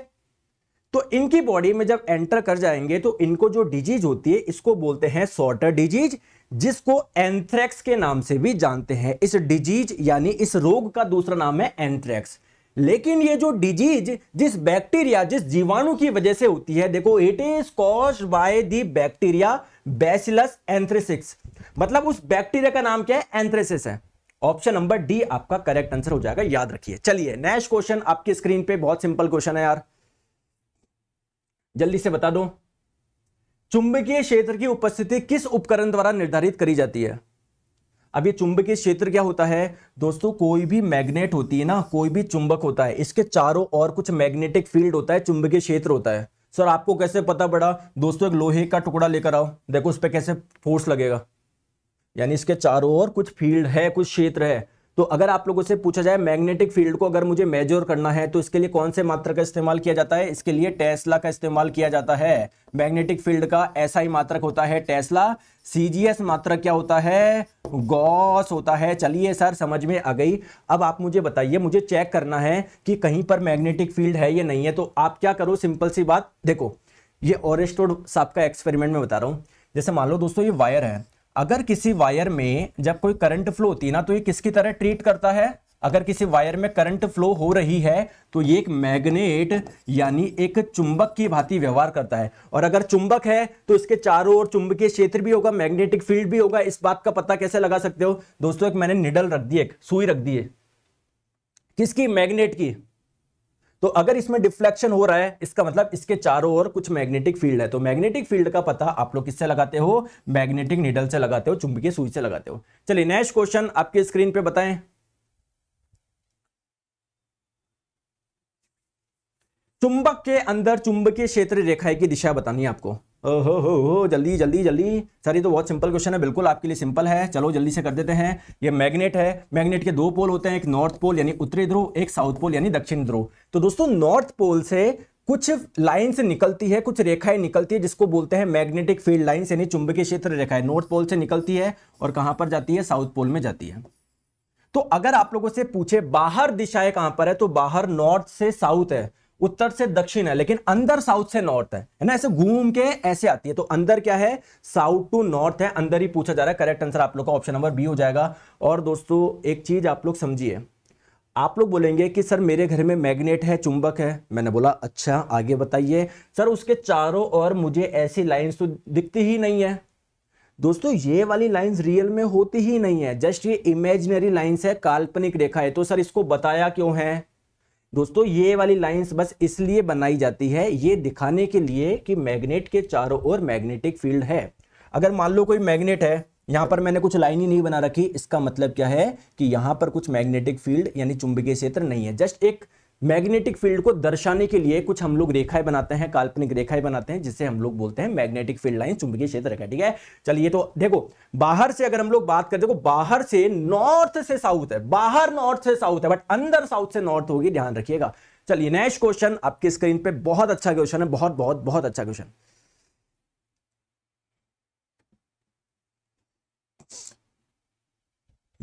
A: तो इनकी बॉडी में जब एंटर कर जाएंगे तो इनको जो डिजीज होती है इसको बोलते हैं सॉर्टर डिजीज जिसको एंथ्रेक्स के नाम से भी जानते हैं इस डिजीज यानी इस रोग का दूसरा नाम है एंथ्रेक्स लेकिन ये जो डिजीज जिस बैक्टीरिया जिस जीवाणु की वजह से होती है देखो it is caused by the bacteria bacillus anthracis मतलब उस बैक्टीरिया का नाम क्या है एंथ्रेसिस है ऑप्शन नंबर डी आपका करेक्ट आंसर हो जाएगा याद रखिए चलिए नेक्स्ट क्वेश्चन आपकी स्क्रीन पे बहुत सिंपल क्वेश्चन है यार जल्दी से बता दो चुंबकीय क्षेत्र की उपस्थिति किस उपकरण द्वारा निर्धारित करी जाती है अब ये चुंबकीय क्षेत्र क्या होता है दोस्तों कोई भी मैग्नेट होती है ना कोई भी चुंबक होता है इसके चारों और कुछ मैग्नेटिक फील्ड होता है चुंबकीय क्षेत्र होता है सर आपको कैसे पता पड़ा दोस्तों एक लोहे का टुकड़ा लेकर आओ देखो उस पर कैसे फोर्स लगेगा यानी इसके चारों ओर कुछ फील्ड है कुछ क्षेत्र है तो अगर आप लोगों से पूछा जाए मैग्नेटिक फील्ड को अगर मुझे मेजर करना है तो इसके लिए कौन से मात्रा का इस्तेमाल किया जाता है इसके लिए टेस्ला का इस्तेमाल किया जाता है मैग्नेटिक फील्ड का ऐसा ही मात्रक होता है टेस्ला सीजीएस मात्रक क्या होता है गॉस होता है चलिए सर समझ में आ गई अब आप मुझे बताइए मुझे चेक करना है कि कहीं पर मैग्नेटिक फील्ड है या नहीं है तो आप क्या करो सिंपल सी बात देखो ये ओरेस्टोड साहब का एक्सपेरिमेंट में बता रहा हूँ जैसे मान लो दोस्तों ये वायर है अगर किसी वायर में जब कोई करंट फ्लो होती है ना तो ये किसकी तरह ट्रीट करता है अगर किसी वायर में करंट फ्लो हो रही है तो ये एक मैग्नेट यानी एक चुंबक की भांति व्यवहार करता है और अगर चुंबक है तो इसके चारों ओर चुंबकीय क्षेत्र भी होगा मैग्नेटिक फील्ड भी होगा इस बात का पता कैसे लगा सकते हो दोस्तों एक मैंने निडल रख दी एक सुई रख दी है किसकी मैग्नेट की तो अगर इसमें डिफ्लेक्शन हो रहा है इसका मतलब इसके चारों ओर कुछ मैग्नेटिक फील्ड है तो मैग्नेटिक फील्ड का पता आप लोग किससे लगाते हो मैग्नेटिक निडल से लगाते हो चुंबकीय सुई से लगाते हो चलिए नेक्स्ट क्वेश्चन आपके स्क्रीन पे बताएं चुंबक के अंदर चुंबकीय क्षेत्र रेखाएं की दिशा बतानी है आपको ओहो हो हो जल्दी जल्दी जल्दी सर ये तो बहुत सिंपल क्वेश्चन है बिल्कुल आपके लिए सिंपल है चलो जल्दी से कर देते हैं ये मैग्नेट है मैग्नेट के दो पोल होते हैं एक नॉर्थ पोल यानी उत्तरी ध्रुव एक साउथ पोल यानी दक्षिण ध्रुव तो दोस्तों नॉर्थ पोल से कुछ लाइन्स निकलती है कुछ रेखाएं निकलती है जिसको बोलते हैं मैग्नेटिक फील्ड लाइन्स यानी चुंबकीय क्षेत्र रेखाएं नॉर्थ पोल से निकलती है और कहां पर जाती है साउथ पोल में जाती है तो अगर आप लोगों से पूछे बाहर दिशाएं कहां पर है तो बाहर नॉर्थ से साउथ है उत्तर से दक्षिण है लेकिन अंदर साउथ से नॉर्थ है है ना ऐसे घूम के ऐसे आती है तो अंदर क्या है साउथ टू नॉर्थ है अंदर ही पूछा जा रहा है करेक्ट आंसर आप लोग का ऑप्शन नंबर बी हो जाएगा और दोस्तों एक चीज आप लोग समझिए आप लोग बोलेंगे कि सर मेरे घर में मैग्नेट है चुंबक है मैंने बोला अच्छा आगे बताइए सर उसके चारों ओर मुझे ऐसी लाइंस तो दिखती ही नहीं है दोस्तों ये वाली लाइंस रियल में होती ही नहीं है जस्ट ये इमेजिनरी लाइंस है काल्पनिक रेखा है तो सर इसको बताया क्यों है दोस्तों ये वाली लाइंस बस इसलिए बनाई जाती है ये दिखाने के लिए कि मैग्नेट के चारों ओर मैग्नेटिक फील्ड है अगर मान लो कोई मैग्नेट है यहाँ पर मैंने कुछ लाइन ही नहीं बना रखी इसका मतलब क्या है कि यहाँ पर कुछ मैग्नेटिक फील्ड यानी चुंबकीय क्षेत्र नहीं है जस्ट एक मैग्नेटिक फील्ड को दर्शाने के लिए कुछ हम लोग रेखाएं बनाते हैं काल्पनिक रेखाएं बनाते हैं जिसे हम लोग बोलते हैं मैग्नेटिक फील्ड लाइन चुंबकीय क्षेत्र रेखा ठीक है चलिए तो देखो बाहर से अगर हम लोग बात करते देखो बाहर से नॉर्थ से साउथ है बाहर नॉर्थ से साउथ है बट अंदर साउथ से नॉर्थ होगी ध्यान रखिएगा चलिए नेक्स्ट क्वेश्चन आपकी स्क्रीन पर बहुत अच्छा क्वेश्चन है बहुत बहुत बहुत अच्छा क्वेश्चन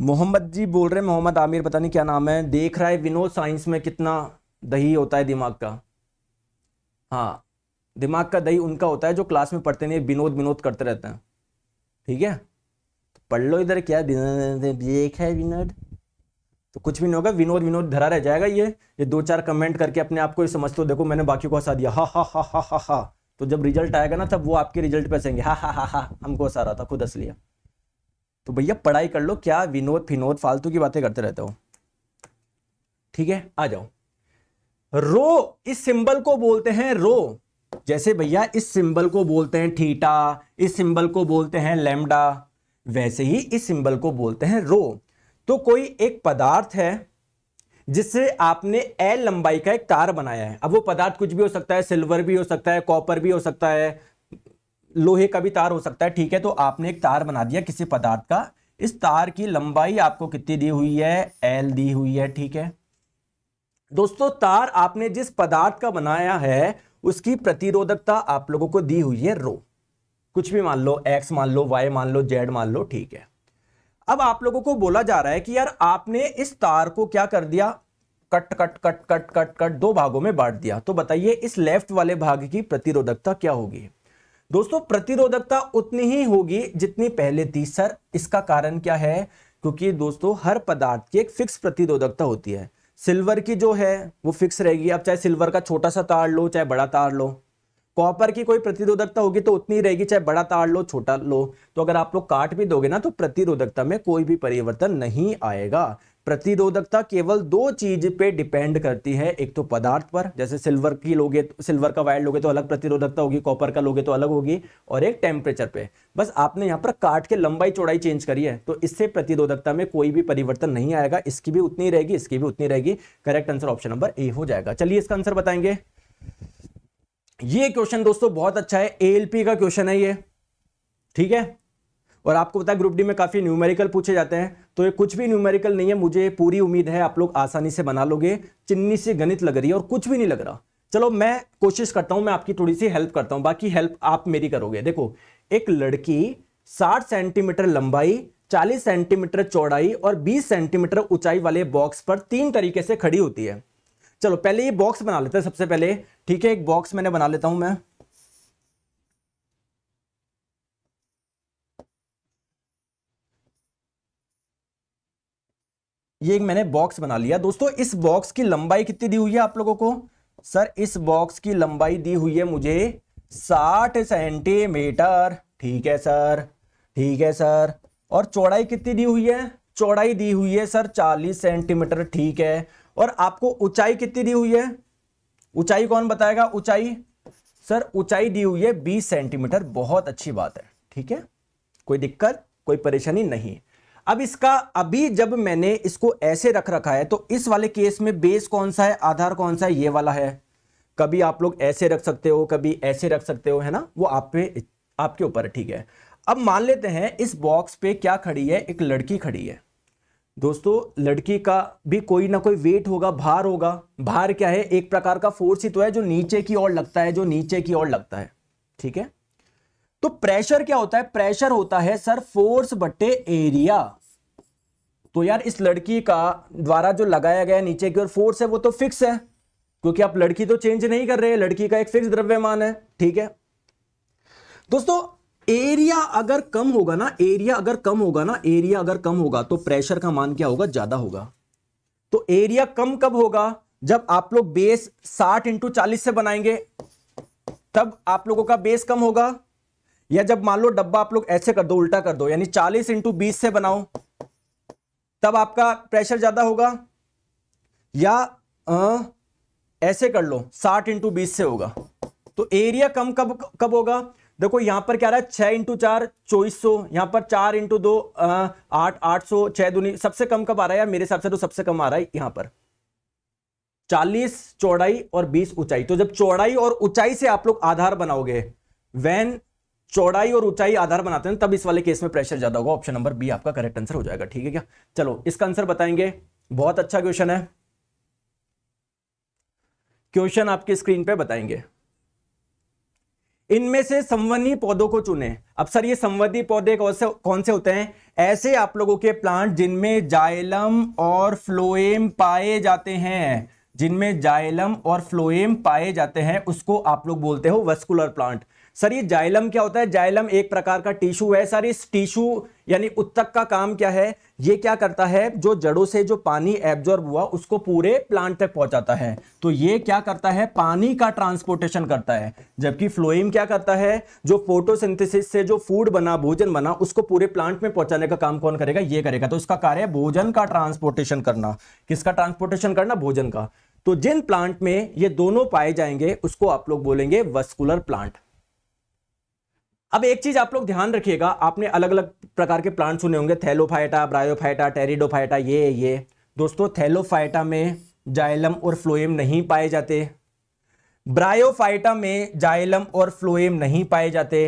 A: मोहम्मद जी बोल रहे हैं मोहम्मद आमिर पता नहीं क्या नाम है देख रहा है विनोद साइंस में कितना दही होता है दिमाग का हाँ दिमाग का दही उनका होता है जो क्लास में पढ़ते नहीं विनोद विनोद करते रहते हैं ठीक है तो पढ़ लो इधर क्या देख है विनोद तो कुछ भी नहीं होगा विनोद विनोद धरा रह जाएगा ये ये दो चार कमेंट करके अपने आप को समझ तो देखो मैंने बाकी को हंसा दिया हा हा हा हा हा हा तो जब रिजल्ट आएगा ना तब वो आपके रिजल्ट पे हंसेंगे हा हा हा हा हमको हंसा रहा था खुद हंस लिया तो भैया पढ़ाई कर लो क्या विनोद फिनोद फालतू की बातें करते रहते हो ठीक है आ जाओ रो इस सिंबल को बोलते हैं रो जैसे भैया इस सिंबल को बोलते हैं थीटा इस सिंबल को बोलते हैं लेमडा वैसे ही इस सिंबल को बोलते हैं रो तो कोई एक पदार्थ है जिससे आपने एल लंबाई का एक तार बनाया है अब वो पदार्थ कुछ भी हो सकता है सिल्वर भी हो सकता है कॉपर भी हो सकता है लोहे का भी तार हो सकता है ठीक है तो आपने एक तार बना दिया किसी पदार्थ का इस तार की लंबाई आपको कितनी दी हुई है एल दी हुई है ठीक है दोस्तों तार आपने जिस पदार्थ का बनाया है उसकी प्रतिरोधकता आप लोगों को दी हुई है रो कुछ भी मान लो एक्स मान लो वाई मान लो जेड मान लो ठीक है अब आप लोगों को बोला जा रहा है कि यार आपने इस तार को क्या कर दिया cut cut cut cut cut cut दो भागों में बांट दिया तो बताइए इस लेफ्ट वाले भाग की प्रतिरोधकता क्या होगी दोस्तों प्रतिरोधकता उतनी ही होगी जितनी पहले थी सर इसका कारण क्या है क्योंकि दोस्तों हर पदार्थ की एक फिक्स प्रतिरोधकता होती है सिल्वर की जो है वो फिक्स रहेगी आप चाहे सिल्वर का छोटा सा तार लो चाहे बड़ा तार लो कॉपर की कोई प्रतिरोधकता होगी तो उतनी रहेगी चाहे बड़ा तार लो छोटा लो तो अगर आप लोग काट भी दोगे ना तो प्रतिरोधकता में कोई भी परिवर्तन नहीं आएगा प्रतिरोधकता केवल दो चीज पे डिपेंड करती है एक तो पदार्थ पर जैसे सिल्वर की लोगे तो, सिल्वर का वायर लोगे तो अलग प्रतिरोधकता होगी कॉपर का लोगे तो अलग होगी और एक टेम्परेचर पे बस आपने यहाँ पर काट के लंबाई चौड़ाई चेंज करी है तो इससे प्रतिरोधकता में कोई भी परिवर्तन नहीं आएगा इसकी भी उतनी रहेगी इसकी भी उतनी रहेगी correct answer option number A हो जाएगा चलिए इसका आंसर बताएंगे ये क्वेश्चन दोस्तों बहुत अच्छा है एएलपी का क्वेश्चन है ये ठीक है और आपको पता है ग्रुप डी में काफ़ी न्यूमेरिकल पूछे जाते हैं तो ये कुछ भी न्यूमेरिकल नहीं है मुझे पूरी उम्मीद है आप लोग आसानी से बना लोगे चिन्नी से गणित लग रही है और कुछ भी नहीं लग रहा चलो मैं कोशिश करता हूँ मैं आपकी थोड़ी सी हेल्प करता हूँ बाकी हेल्प आप मेरी करोगे देखो एक लड़की साठ सेंटीमीटर लंबाई चालीस सेंटीमीटर चौड़ाई और बीस सेंटीमीटर ऊंचाई वाले बॉक्स पर तीन तरीके से खड़ी होती है चलो पहले ये बॉक्स बना लेते हैं सबसे पहले ठीक है एक बॉक्स मैंने बना लेता हूं मैं ये एक मैंने बॉक्स बना लिया दोस्तों इस बॉक्स की लंबाई कितनी दी हुई है आप लोगों को सर इस बॉक्स की लंबाई दी हुई है मुझे साठ सेंटीमीटर ठीक है सर ठीक है सर और चौड़ाई कितनी दी हुई है चौड़ाई दी हुई है सर चालीस सेंटीमीटर ठीक है और आपको ऊंचाई कितनी दी हुई है ऊंचाई कौन बताएगा ऊंचाई सर ऊंचाई दी हुई है बीस सेंटीमीटर बहुत अच्छी बात है ठीक है कोई दिक्कत कोई परेशानी नहीं अब इसका अभी जब मैंने इसको ऐसे रख रखा है तो इस वाले केस में बेस कौन सा है आधार कौन सा है ये वाला है कभी आप लोग ऐसे रख सकते हो कभी ऐसे रख सकते हो है ना वो आप पे आपके ऊपर ठीक है अब मान लेते हैं इस बॉक्स पे क्या खड़ी है एक लड़की खड़ी है दोस्तों लड़की का भी कोई ना कोई वेट होगा भार होगा भार क्या है एक प्रकार का फोर्स ही तो है जो नीचे की ओर लगता है जो नीचे की ओर लगता है ठीक है तो प्रेशर क्या होता है प्रेशर होता है सर फोर्स बट्टे एरिया तो यार इस लड़की का द्वारा जो लगाया गया नीचे की ओर फोर्स है वो तो फिक्स है क्योंकि आप लड़की तो चेंज नहीं कर रहे लड़की का एक फिक्स द्रव्यमान है ठीक है दोस्तों एरिया अगर कम होगा ना एरिया अगर कम होगा ना एरिया अगर कम होगा तो प्रेशर का मान क्या होगा ज्यादा होगा तो एरिया कम कब होगा जब आप लोग बेस 60 इंटू चालीस से बनाएंगे तब आप लोगों का बेस कम होगा या जब मान लो डब्बा आप लोग ऐसे कर दो उल्टा कर दो यानी 40 इंटू बीस से बनाओ तब आपका प्रेशर ज़्यादा होगा या आ, ऐसे कर लो साठ इंटू बीस से होगा तो एरिया कम कब कब होगा देखो यहां पर क्या रहा है छह इंटू चार चौबीस सौ यहां पर चार इंटू दो आठ आठ सौ छह दूनी सबसे कम कब आ रहा है यार मेरे हिसाब से तो सबसे कम आ रहा है यहां पर चालीस चौड़ाई और बीस ऊंचाई तो जब चौड़ाई और ऊंचाई से आप लोग आधार बनाओगे वैन चौड़ाई और ऊंचाई आधार बनाते हैं तब इस वाले केस में प्रेशर ज्यादा होगा ऑप्शन नंबर बी आपका करेक्ट आंसर हो जाएगा ठीक है क्या चलो इसका आंसर बताएंगे बहुत अच्छा क्वेश्चन है क्वेश्चन आपके स्क्रीन पे बताएंगे इनमें से संवनी पौधों को चुने अब सर ये संवनी पौधे कौन से कौन से होते हैं ऐसे आप लोगों के प्लांट जिनमें जाइलम और फ्लोएम पाए जाते हैं जिनमें जाइलम और फ्लोएम पाए जाते हैं उसको आप लोग बोलते हो वेस्कुलर प्लांट सर ये जाइलम क्या होता है जाइलम एक प्रकार का टिश्यू है सर इस टिश्यू यानी उत्तक का काम क्या है ये क्या करता है जो जड़ों से जो पानी एब्जॉर्ब हुआ उसको पूरे प्लांट तक पहुंचाता है तो ये क्या करता है पानी का ट्रांसपोर्टेशन करता है जबकि फ्लोइम क्या करता है जो फोटोसिंथेसिस से जो फूड बना भोजन बना उसको पूरे प्लांट में पहुंचाने का काम कौन करेगा ये करेगा तो इसका कार्य है भोजन का ट्रांसपोर्टेशन करना किसका ट्रांसपोर्टेशन करना भोजन का तो जिन प्लांट में ये दोनों पाए जाएंगे उसको आप लोग बोलेंगे वस्कुलर प्लांट अब एक चीज आप लोग ध्यान रखिएगा आपने अलग अलग प्रकार के प्लांट सुने होंगे थैलोफाइटा ब्रायोफाइटा टेरिडोफाइटा ये ये दोस्तों थैलोफाइटा में जाइलम और फ्लोएम नहीं पाए जाते ब्रायोफाइटा में जाइलम और फ्लोएम नहीं पाए जाते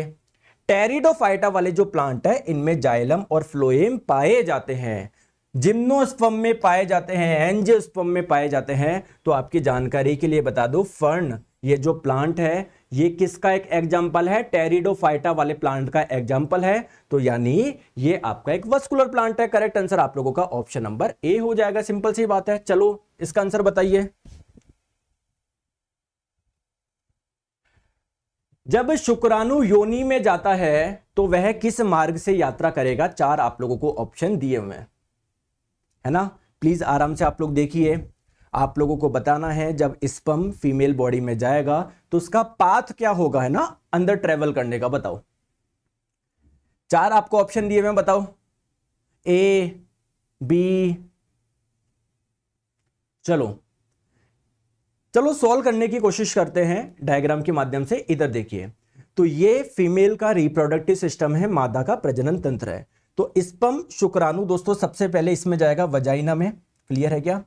A: टेरिडोफाइटा वाले जो प्लांट है इनमें जाइलम और फ्लोएम पाए जाते हैं जिम्नोस्पम में पाए जाते हैं एंजियोस्पम में पाए जाते हैं तो आपकी जानकारी के लिए बता दो फर्न ये जो प्लांट है ये किसका एक एग्जाम्पल है टेरिडोफाइटा वाले प्लांट का एग्जाम्पल है तो यानी ये आपका एक वस्कुलर प्लांट है करेक्ट आंसर आप लोगों का ऑप्शन नंबर ए हो जाएगा सिंपल सी बात है चलो इसका आंसर बताइए जब शुक्राणु योनि में जाता है तो वह किस मार्ग से यात्रा करेगा चार आप लोगों को ऑप्शन दिए हुए हैं है ना प्लीज आराम से आप लोग देखिए आप लोगों को बताना है जब स्पम फीमेल बॉडी में जाएगा तो उसका पाथ क्या होगा है ना अंदर ट्रेवल करने का बताओ चार आपको ऑप्शन दिए मैं बताओ ए बी चलो चलो सॉल्व करने की कोशिश करते हैं डायग्राम के माध्यम से इधर देखिए तो ये फीमेल का रिप्रोडक्टिव सिस्टम है मादा का प्रजनन तंत्र है तो स्पम शुक्राणु दोस्तों सबसे पहले इसमें जाएगा वजाइना में क्लियर है क्या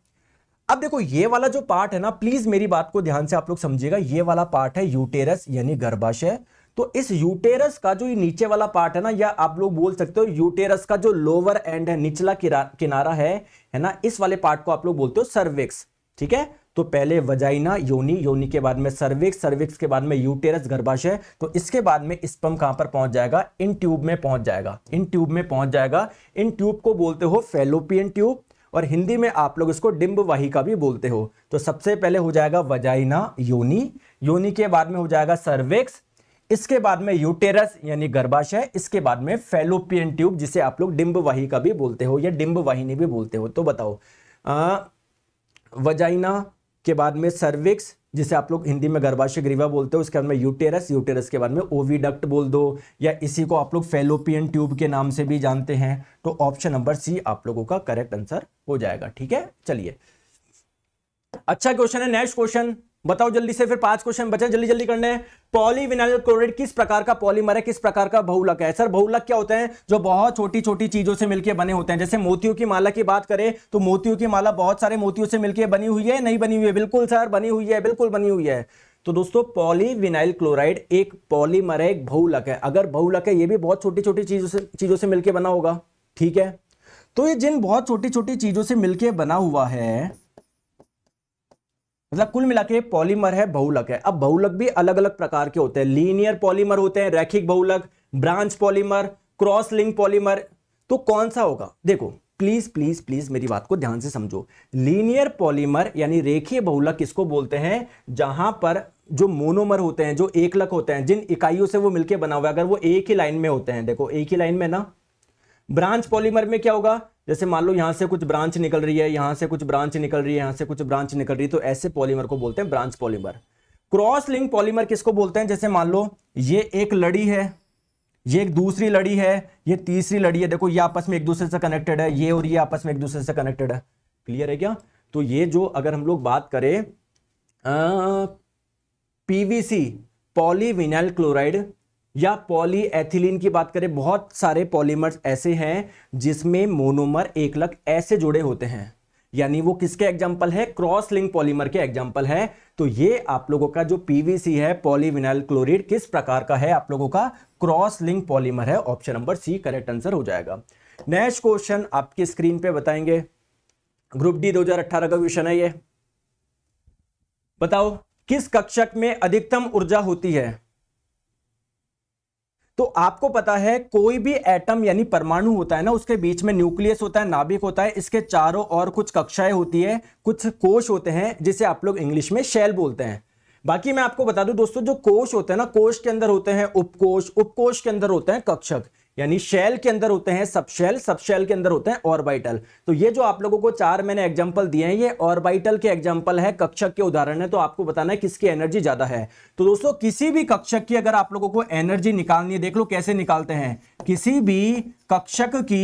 A: अब देखो ये वाला जो पार्ट है ना प्लीज मेरी बात को ध्यान से आप लोग समझिएगा ये वाला पार्ट है यूटेरस यानी गर्भाशय तो इस यूटेरस का जो ये नीचे वाला पार्ट है ना या आप लोग बोल सकते हो यूटेरस का जो लोअर एंड है निचला किनारा है है ना इस वाले पार्ट को आप लोग बोलते हो सर्विक्स ठीक है तो पहले वजाइना योनि योनि के बाद में सर्विक्स सर्विक्स के बाद में यूटेरस गर्भाशय तो इसके बाद में स्पम कहां पर पहुंच जाएगा इन ट्यूब में पहुंच जाएगा इन ट्यूब में पहुंच जाएगा इन ट्यूब को बोलते हो फेलोपियन ट्यूब और हिंदी में आप लोग इसको डिम्ब वाहिका भी बोलते हो तो सबसे पहले हो जाएगा वजाइना योनी योनी के बाद में हो जाएगा सर्वेक्स इसके बाद में यूटेरस यानी गर्भाशय इसके बाद में फेलोपियन ट्यूब जिसे आप लोग डिम्ब वाहिका भी बोलते हो या डिम्ब वाहिनी भी बोलते हो तो बताओ वजाइना के बाद में सर्विक्स जिसे आप लोग हिंदी में गर्भाशय ग्रीवा बोलते हो उसके बाद में यूटेरस यूटेरस के बाद में ओविडक्ट बोल दो या इसी को आप लोग फेलोपियन ट्यूब के नाम से भी जानते हैं तो ऑप्शन नंबर सी आप लोगों का करेक्ट आंसर हो जाएगा ठीक है चलिए अच्छा क्वेश्चन है नेक्स्ट क्वेश्चन बताओ जल्दी से फिर पांच क्वेश्चन बचे जल्दी जल्दी करने पॉलीविनाइल क्लोराइड किस प्रकार का पॉलीमर है किस प्रकार का बहुलक है सर बहुलक क्या होते हैं जो बहुत छोटी छोटी चीजों से मिलकर बने होते हैं जैसे मोतियों की माला की बात करें तो मोतियों की माला बहुत सारे मोतियों से मिलकर बनी हुई है नहीं बनी हुई है बिल्कुल सर बनी हुई है बिल्कुल बनी हुई है तो दोस्तों पॉलीविनाइल क्लोराइड एक पॉलीमर है एक बहुलक है अगर बहुलक है ये भी बहुत छोटी छोटी चीजों से चीजों से मिलकर बना होगा ठीक है तो ये जिन बहुत छोटी छोटी चीजों से मिलकर बना हुआ है मतलब कुल मिला के पॉलीमर है बहुलक है अब बहुलक भी अलग अलग प्रकार के होते हैं लीनियर पॉलीमर होते हैं रैखिक बहुलक branch polymer cross link polymer तो कौन सा होगा देखो प्लीज प्लीज प्लीज मेरी बात को ध्यान से समझो लीनियर पॉलीमर यानी रेखीय बहुलक किसको बोलते हैं जहां पर जो मोनोमर होते हैं जो एकलक होते हैं जिन इकाइयों से वो मिलके बना हुआ है अगर वो एक ही लाइन में होते हैं देखो एक ही लाइन में ना ब्रांच पॉलीमर में क्या होगा जैसे मान लो यहाँ से कुछ ब्रांच निकल रही है यहाँ से कुछ ब्रांच निकल रही है यहाँ से कुछ ब्रांच निकल रही है तो ऐसे पॉलीमर को बोलते हैं branch polymer cross link polymer किसको बोलते हैं जैसे मान लो ये एक लड़ी है ये एक दूसरी लड़ी है ये तीसरी लड़ी है देखो ये आपस में एक दूसरे से कनेक्टेड है ये और ये आपस में एक दूसरे से कनेक्टेड है क्लियर है क्या तो ये जो अगर हम लोग बात करें पीवीसी पॉलीविनाइल क्लोराइड या पॉलीएथिलीन की बात करें बहुत सारे पॉलीमर्स ऐसे हैं जिसमें मोनोमर एक लग ऐसे जुड़े होते हैं यानी वो किसके एग्जाम्पल है क्रॉस लिंक पॉलीमर के एग्जाम्पल है तो ये आप लोगों का जो पीवीसी है पॉलीविनाइल क्लोरीड किस प्रकार का है आप लोगों का क्रॉस लिंक पॉलीमर है option number C correct answer हो जाएगा नेक्स्ट क्वेश्चन आपकी स्क्रीन पे बताएंगे ग्रुप डी 2018 का क्वेश्चन है ये बताओ किस कक्षक में अधिकतम ऊर्जा होती है तो आपको पता है कोई भी एटम यानी परमाणु होता है ना उसके बीच में न्यूक्लियस होता है नाभिक होता है इसके चारों और कुछ कक्षाएं होती है कुछ कोश होते हैं जिसे आप लोग इंग्लिश में शेल बोलते हैं बाकी मैं आपको बता दूं दोस्तों जो कोश होते हैं ना कोश के अंदर होते हैं उपकोश उपकोश के अंदर होते हैं कक्षक यानी शेल के अंदर होते हैं सब शेल के अंदर होते हैं ऑर्बिटल तो ये जो आप लोगों को चार मैंने एग्जांपल दिए हैं ये ऑर्बिटल के एग्जांपल है कक्षक के उदाहरण है तो आपको बताना है किसकी एनर्जी ज्यादा है तो दोस्तों किसी भी कक्षक की अगर आप लोगों को एनर्जी निकालनी है देख लो कैसे निकालते हैं किसी भी कक्षक की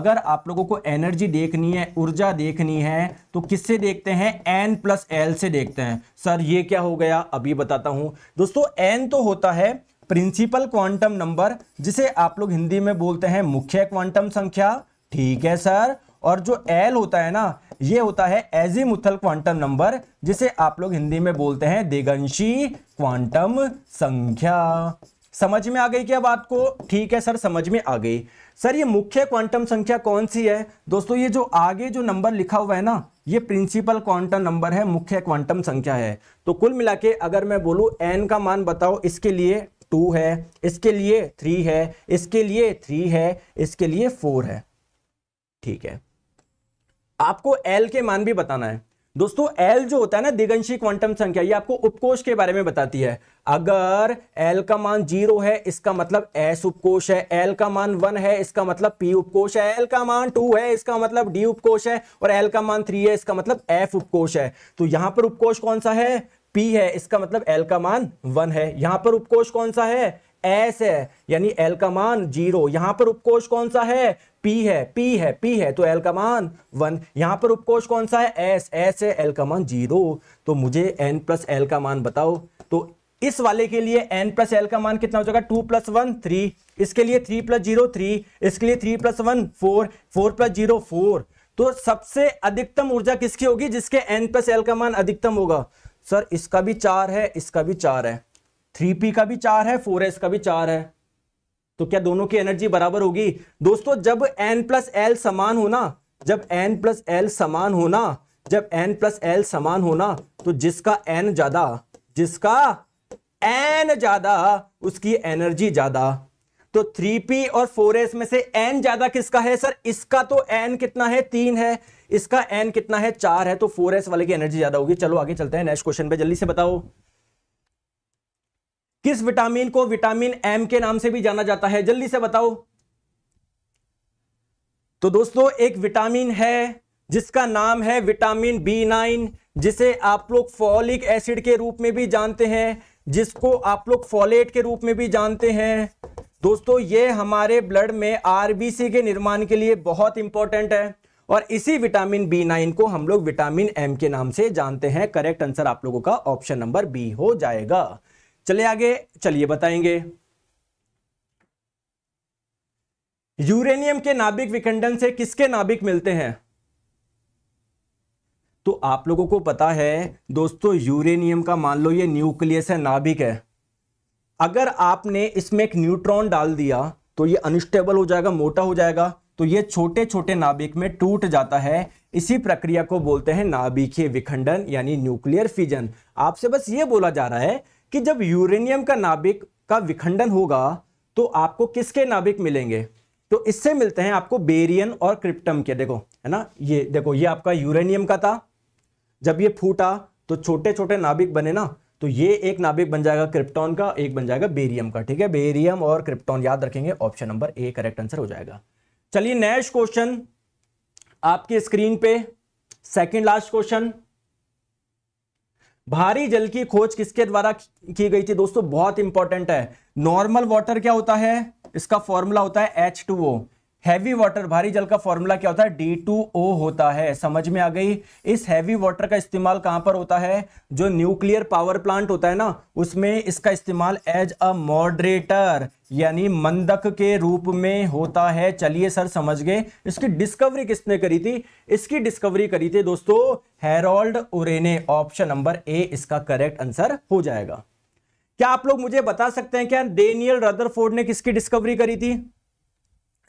A: अगर आप लोगों को एनर्जी देखनी है ऊर्जा देखनी है तो किससे देखते हैं एन प्लस एल से देखते हैं सर ये क्या हो गया अभी बताता हूं दोस्तों एन तो होता है प्रिंसिपल क्वांटम नंबर जिसे आप लोग हिंदी में बोलते हैं मुख्य क्वांटम संख्या ठीक है सर और जो एल होता है ना ये होता है एजी मुथल क्वांटम नंबर जिसे आप लोग हिंदी में बोलते हैं देगंशी क्वांटम संख्या समझ में आ गई क्या बात को ठीक है सर समझ में आ गई सर ये मुख्य क्वांटम संख्या कौन सी है दोस्तों ये जो आगे जो नंबर लिखा हुआ है ना ये प्रिंसिपल क्वांटम नंबर है मुख्य क्वांटम संख्या है तो कुल मिला अगर मैं बोलूं एन का मान बताओ इसके लिए टू है इसके लिए थ्री है इसके लिए थ्री है इसके लिए फोर है ठीक है आपको एल के मान भी बताना है दोस्तों एल जो होता है ना दिगंशी क्वांटम संख्या ये आपको उपकोष के बारे में बताती है अगर एल का मान जीरो है इसका मतलब एस उपकोष है एल का मान वन है इसका मतलब पी उपकोष है एल का मान टू है इसका मतलब डी उपकोष है और एल का मान थ्री है इसका मतलब एफ उपकोष है तो यहां पर उपकोष कौन सा है P है इसका मतलब L का मान वन है यहां पर उपकोष कौन सा है S है यानी L का मान जीरो यहां पर उपकोष कौन सा है P है P है P है तो L का मान वन यहां पर उपकोष कौन सा है S S है L का मान जीरो तो मुझे N प्लस एल का मान बताओ तो इस वाले के लिए एन प्लस एल का मान कितना हो जाएगा टू प्लस वन थ्री इसके लिए थ्री प्लस जीरो थ्री इसके लिए three plus one four four plus zero four तो सबसे अधिकतम ऊर्जा किसकी होगी जिसके एन प्लस एल का मान अधिकतम होगा सर इसका भी चार है इसका भी चार है थ्री पी का भी चार है फोर एस का भी चार है तो क्या दोनों की एनर्जी बराबर होगी दोस्तों जब एन प्लस एल समान होना जब एन प्लस एल समान होना जब एन प्लस एल समान होना तो जिसका एन ज्यादा जिसका एन ज्यादा उसकी एनर्जी ज्यादा तो 3p और 4s में से n ज्यादा किसका है सर इसका तो n कितना है तीन है इसका एन कितना है चार है तो फोर एस वाले की एनर्जी ज्यादा होगी चलो आगे चलते हैं नेक्स्ट क्वेश्चन पे जल्दी से बताओ किस विटामिन को विटामिन एम के नाम से भी जाना जाता है जल्दी से बताओ तो दोस्तों एक विटामिन है जिसका नाम है विटामिन बी नाइन जिसे आप लोग फॉलिक एसिड के रूप में भी जानते हैं जिसको आप लोग फॉलेट के रूप में भी जानते हैं दोस्तों ये हमारे ब्लड में आरबीसी के निर्माण के लिए बहुत इंपॉर्टेंट है और इसी विटामिन बी नाइन को हम लोग विटामिन एम के नाम से जानते हैं करेक्ट आंसर आप लोगों का ऑप्शन नंबर बी हो जाएगा चले आगे चलिए बताएंगे यूरेनियम के नाभिक विखंडन से किसके नाभिक मिलते हैं तो आप लोगों को पता है दोस्तों यूरेनियम का मान लो ये न्यूक्लियस है नाभिक है अगर आपने इसमें एक न्यूट्रॉन डाल दिया तो ये अनस्टेबल हो जाएगा मोटा हो जाएगा तो ये छोटे छोटे नाभिक में टूट जाता है इसी प्रक्रिया को बोलते हैं नाभिकीय विखंडन यानी न्यूक्लियर फिजन आपसे बस ये बोला जा रहा है कि जब यूरेनियम का नाभिक का विखंडन होगा तो आपको किसके नाभिक मिलेंगे तो इससे मिलते हैं आपको बेरियन और क्रिप्टम के देखो है ना ये देखो ये आपका यूरेनियम का था जब ये फूटा तो छोटे छोटे नाभिक बने ना तो ये एक नाभिक बन जाएगा क्रिप्टॉन का एक बन जाएगा बेरियम का ठीक है बेरियम और क्रिप्टॉन याद रखेंगे option number A correct answer हो जाएगा चलिए नेक्स्ट क्वेश्चन आपके स्क्रीन पे सेकंड लास्ट क्वेश्चन भारी जल की खोज किसके द्वारा की गई थी दोस्तों बहुत इंपॉर्टेंट है नॉर्मल वाटर क्या होता है इसका फॉर्मूला होता है H two O heavy water भारी जल का फॉर्मूला क्या होता है डी टू ओ होता है समझ में आ गई इस हैवी वाटर का इस्तेमाल कहां पर होता है जो न्यूक्लियर पावर प्लांट होता है ना उसमें इसका इस्तेमाल एज अ मॉडरेटर यानी मंदक के रूप में होता है चलिए सर समझ गए इसकी डिस्कवरी किसने करी थी इसकी डिस्कवरी करी थी दोस्तों Harold Urey option number A इसका करेक्ट आंसर हो जाएगा क्या आप लोग मुझे बता सकते हैं क्या डेनियल रदरफोर्ड ने किसकी डिस्कवरी करी थी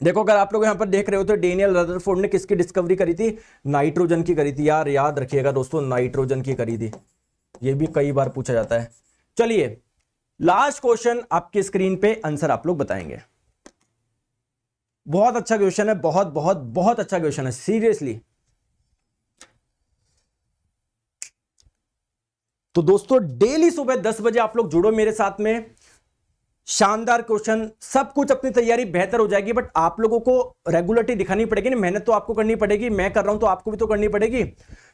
A: देखो अगर आप लोग यहाँ पर देख रहे हो तो डेनियल रदरफोर्ड ने किसकी डिस्कवरी करी थी नाइट्रोजन की करी थी यार याद रखिएगा दोस्तों नाइट्रोजन की करी थी ये भी कई बार पूछा जाता है चलिए लास्ट क्वेश्चन आपकी स्क्रीन पे आंसर आप लोग बताएंगे बहुत अच्छा क्वेश्चन है बहुत बहुत बहुत अच्छा क्वेश्चन है सीरियसली तो दोस्तों डेली सुबह दस बजे आप लोग जुड़ो मेरे साथ में शानदार क्वेश्चन सब कुछ अपनी तैयारी बेहतर हो जाएगी बट आप लोगों को रेगुलरिटी दिखानी पड़ेगी ना मेहनत तो आपको करनी पड़ेगी मैं कर रहा हूं तो आपको भी तो करनी पड़ेगी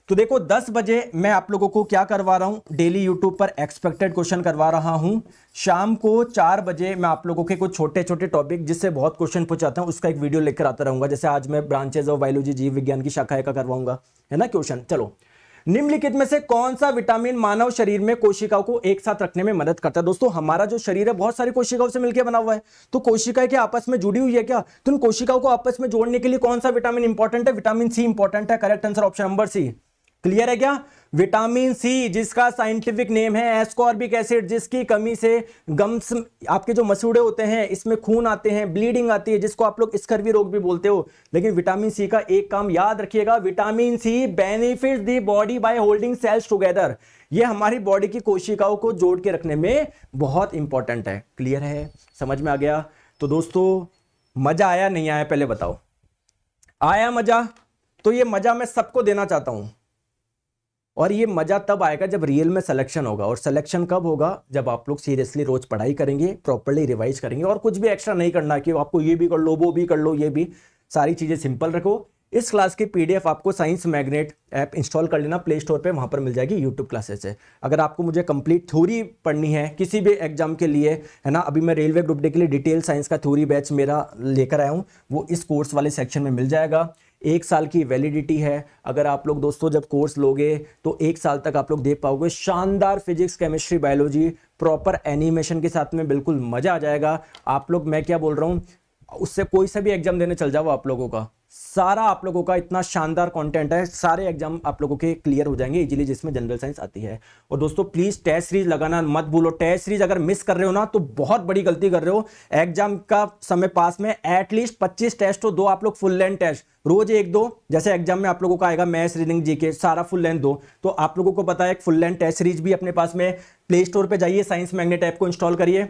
A: तो देखो 10 बजे मैं आप लोगों को क्या करवा रहा हूं डेली यूट्यूब पर एक्सपेक्टेड क्वेश्चन करवा रहा हूं शाम को 4 बजे मैं आप लोगों के कुछ छोटे छोटे टॉपिक जिससे बहुत क्वेश्चन पूछाता हूं उसका एक वीडियो लेकर आता रहूंगा जैसे आज मैं ब्रांचेज ऑफ बायोलॉजी जीव विज्ञान की शाखा का करवाऊंगा है ना क्वेश्चन चलो निम्नलिखित में से कौन सा विटामिन मानव शरीर में कोशिकाओं को एक साथ रखने में मदद करता है दोस्तों हमारा जो शरीर है बहुत सारी कोशिकाओं से मिलकर बना हुआ है तो कोशिकाएं क्या आपस में जुड़ी हुई है क्या तो इन कोशिकाओं को आपस में जोड़ने के लिए कौन सा विटामिन इंपॉर्टेंट है विटामिन सी इंपॉर्टेंट है correct answer option number C clear है क्या विटामिन सी जिसका साइंटिफिक नेम है एस्कॉर्बिक एसिड जिसकी कमी से गम्स आपके जो मसूड़े होते हैं इसमें खून आते हैं ब्लीडिंग आती है जिसको आप लोग स्कर्वी रोग भी बोलते हो लेकिन विटामिन सी का एक काम याद रखिएगा vitamin C benefit the body by holding cells together ये हमारी बॉडी की कोशिकाओं को जोड़ के रखने में बहुत इंपॉर्टेंट है क्लियर है समझ में आ गया तो दोस्तों मजा आया नहीं आया पहले बताओ आया मजा तो ये मजा मैं सबको देना चाहता हूं और ये मज़ा तब आएगा जब रियल में सिलेक्शन होगा और सिलेक्शन कब होगा जब आप लोग सीरियसली रोज़ पढ़ाई करेंगे प्रॉपरली रिवाइज करेंगे और कुछ भी एक्स्ट्रा नहीं करना कि आपको ये भी कर लो वो भी कर लो ये भी सारी चीज़ें सिंपल रखो इस क्लास की पीडीएफ आपको साइंस मैग्नेट ऐप इंस्टॉल कर लेना प्ले स्टोर पर वहाँ पर मिल जाएगी यूट्यूब क्लासेस से अगर आपको मुझे कंप्लीट थ्योरी पढ़नी है किसी भी एग्जाम के लिए है ना अभी मैं रेलवे ग्रुप डे के लिए डिटेल साइंस का थ्योरी बैच मेरा लेकर आया हूँ वो इस कोर्स वाले सेक्शन में मिल जाएगा एक साल की वैलिडिटी है अगर आप लोग दोस्तों जब कोर्स लोगे तो एक साल तक आप लोग दे पाओगे शानदार physics chemistry biology proper animation के साथ में बिल्कुल मज़ा आ जाएगा आप लोग मैं क्या बोल रहा हूँ उससे कोई सा भी एग्जाम देने चल जाओ आप लोगों का सारा आप लोगों का इतना शानदार कंटेंट है सारे एग्जाम आप लोगों के क्लियर हो जाएंगे इजीली जिसमें जनरल साइंस आती है और दोस्तों प्लीज़ टेस्ट सीरीज लगाना मत भूलो टेस्ट सीरीज अगर मिस कर रहे हो ना तो बहुत बड़ी गलती कर रहे हो एग्जाम का समय पास में एटलीस्ट 25 टेस्ट हो दो आप लोग फुल लेंथ टेस्ट रोज एक दो जैसे एग्जाम में आप लोगों का आएगा मैथ रीडिंग जीके सारा फुल लेंथ दो तो आप लोगों को पता है फुल लेंथ टेस्ट सीरीज भी अपने पास में प्ले स्टोर पर जाइए साइंस मैग्नेट ऐप को इंस्टॉल करिए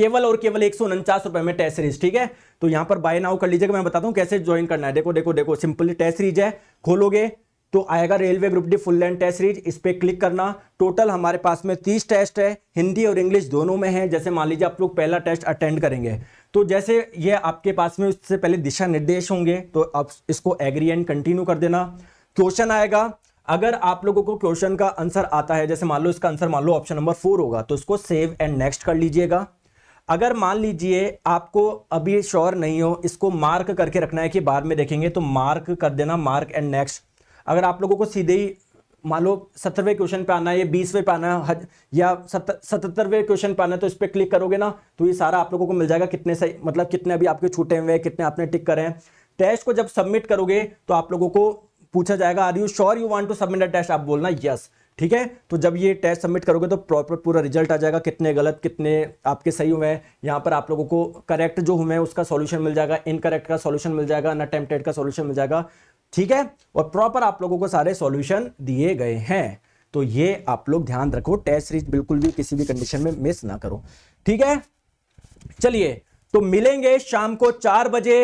A: केवल और केवल एक रुपए में टेस्ट सीरीज ठीक है तो यहां पर बाय नाउ कर लीजिएगा मैं बताता हूं कैसे ज्वाइन करना है देखो देखो देखो सिंपली टेस्ट सीरीज है खोलोगे तो आएगा railway group D full length test series इस पर क्लिक करना टोटल हमारे पास में तीस टेस्ट है हिंदी और इंग्लिश दोनों में है जैसे मान लीजिए आप लोग पहला टेस्ट अटेंड करेंगे तो जैसे ये आपके पास में उससे पहले दिशा निर्देश होंगे तो आप इसको एग्री एंड कंटिन्यू कर देना क्वेश्चन आएगा अगर आप लोगों को क्वेश्चन का आंसर आता है जैसे मान लो इसका आंसर मान लो ऑप्शन नंबर फोर होगा तो इसको सेव एंड नेक्स्ट कर लीजिएगा अगर मान लीजिए आपको अभी श्योर नहीं हो इसको मार्क करके रखना है कि बाद में देखेंगे तो मार्क कर देना मार्क एंड नेक्स्ट अगर आप लोगों को सीधे ही मान लो सत्तरवें क्वेश्चन पे आना है या बीसवें पे आना है या सतहत्तरवें क्वेश्चन पे आना है तो इस पर क्लिक करोगे ना तो ये सारा आप लोगों को मिल जाएगा कितने सही मतलब कितने अभी आपके छूटे हुए हैं कितने आपने टिक करे हैं टेस्ट को जब सबमिट करोगे तो आप लोगों को पूछा जाएगा are you sure you want to submit a test आप बोलना यस yes. ठीक है तो जब ये टेस्ट सबमिट करोगे तो प्रॉपर पूरा रिजल्ट आ जाएगा कितने गलत कितने आपके सही हुए हैं यहाँ पर आप लोगों को करेक्ट जो हुए हैं उसका सॉल्यूशन मिल जाएगा इनकरेक्ट का सॉल्यूशन मिल जाएगा अनअटेम्प्टेड का सॉल्यूशन मिल जाएगा ठीक है और प्रॉपर आप लोगों को सारे सॉल्यूशन दिए गए हैं तो ये आप लोग ध्यान रखो टेस्ट सीरीज बिल्कुल भी किसी भी कंडीशन में मिस ना करो ठीक है चलिए तो मिलेंगे शाम को चार बजे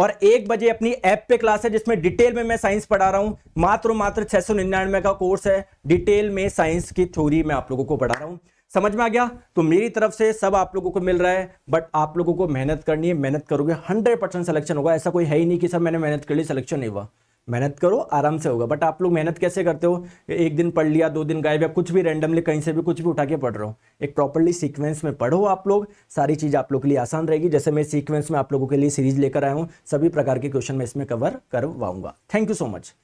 A: और एक बजे अपनी ऐप पे क्लास है जिसमें डिटेल में मैं साइंस पढ़ा रहा हूँ मात्र मात्र छह सौ निन्यानवे का कोर्स है डिटेल में साइंस की थ्योरी मैं आप लोगों को पढ़ा रहा हूँ समझ में आ गया तो मेरी तरफ से सब आप लोगों को मिल रहा है बट आप लोगों को मेहनत करनी है मेहनत करोगे हंड्रेड परसेंट सिलेक्शन होगा ऐसा कोई है ही नहीं कि सब मैंने मेहनत कर ली सिलेक्शन नहीं हुआ मेहनत करो आराम से होगा बट आप लोग मेहनत कैसे करते हो एक दिन पढ़ लिया दो दिन गायब या कुछ भी रैंडमली कहीं से भी कुछ भी उठा के पढ़ रहे हो एक प्रॉपरली सीक्वेंस में पढ़ो आप लोग सारी चीज़ आप लोग के लिए आसान रहेगी जैसे मैं सीक्वेंस में आप लोगों के लिए सीरीज लेकर आया हूँ सभी प्रकार के क्वेश्चन मैं इसमें कवर करवाऊंगा थैंक यू सो मच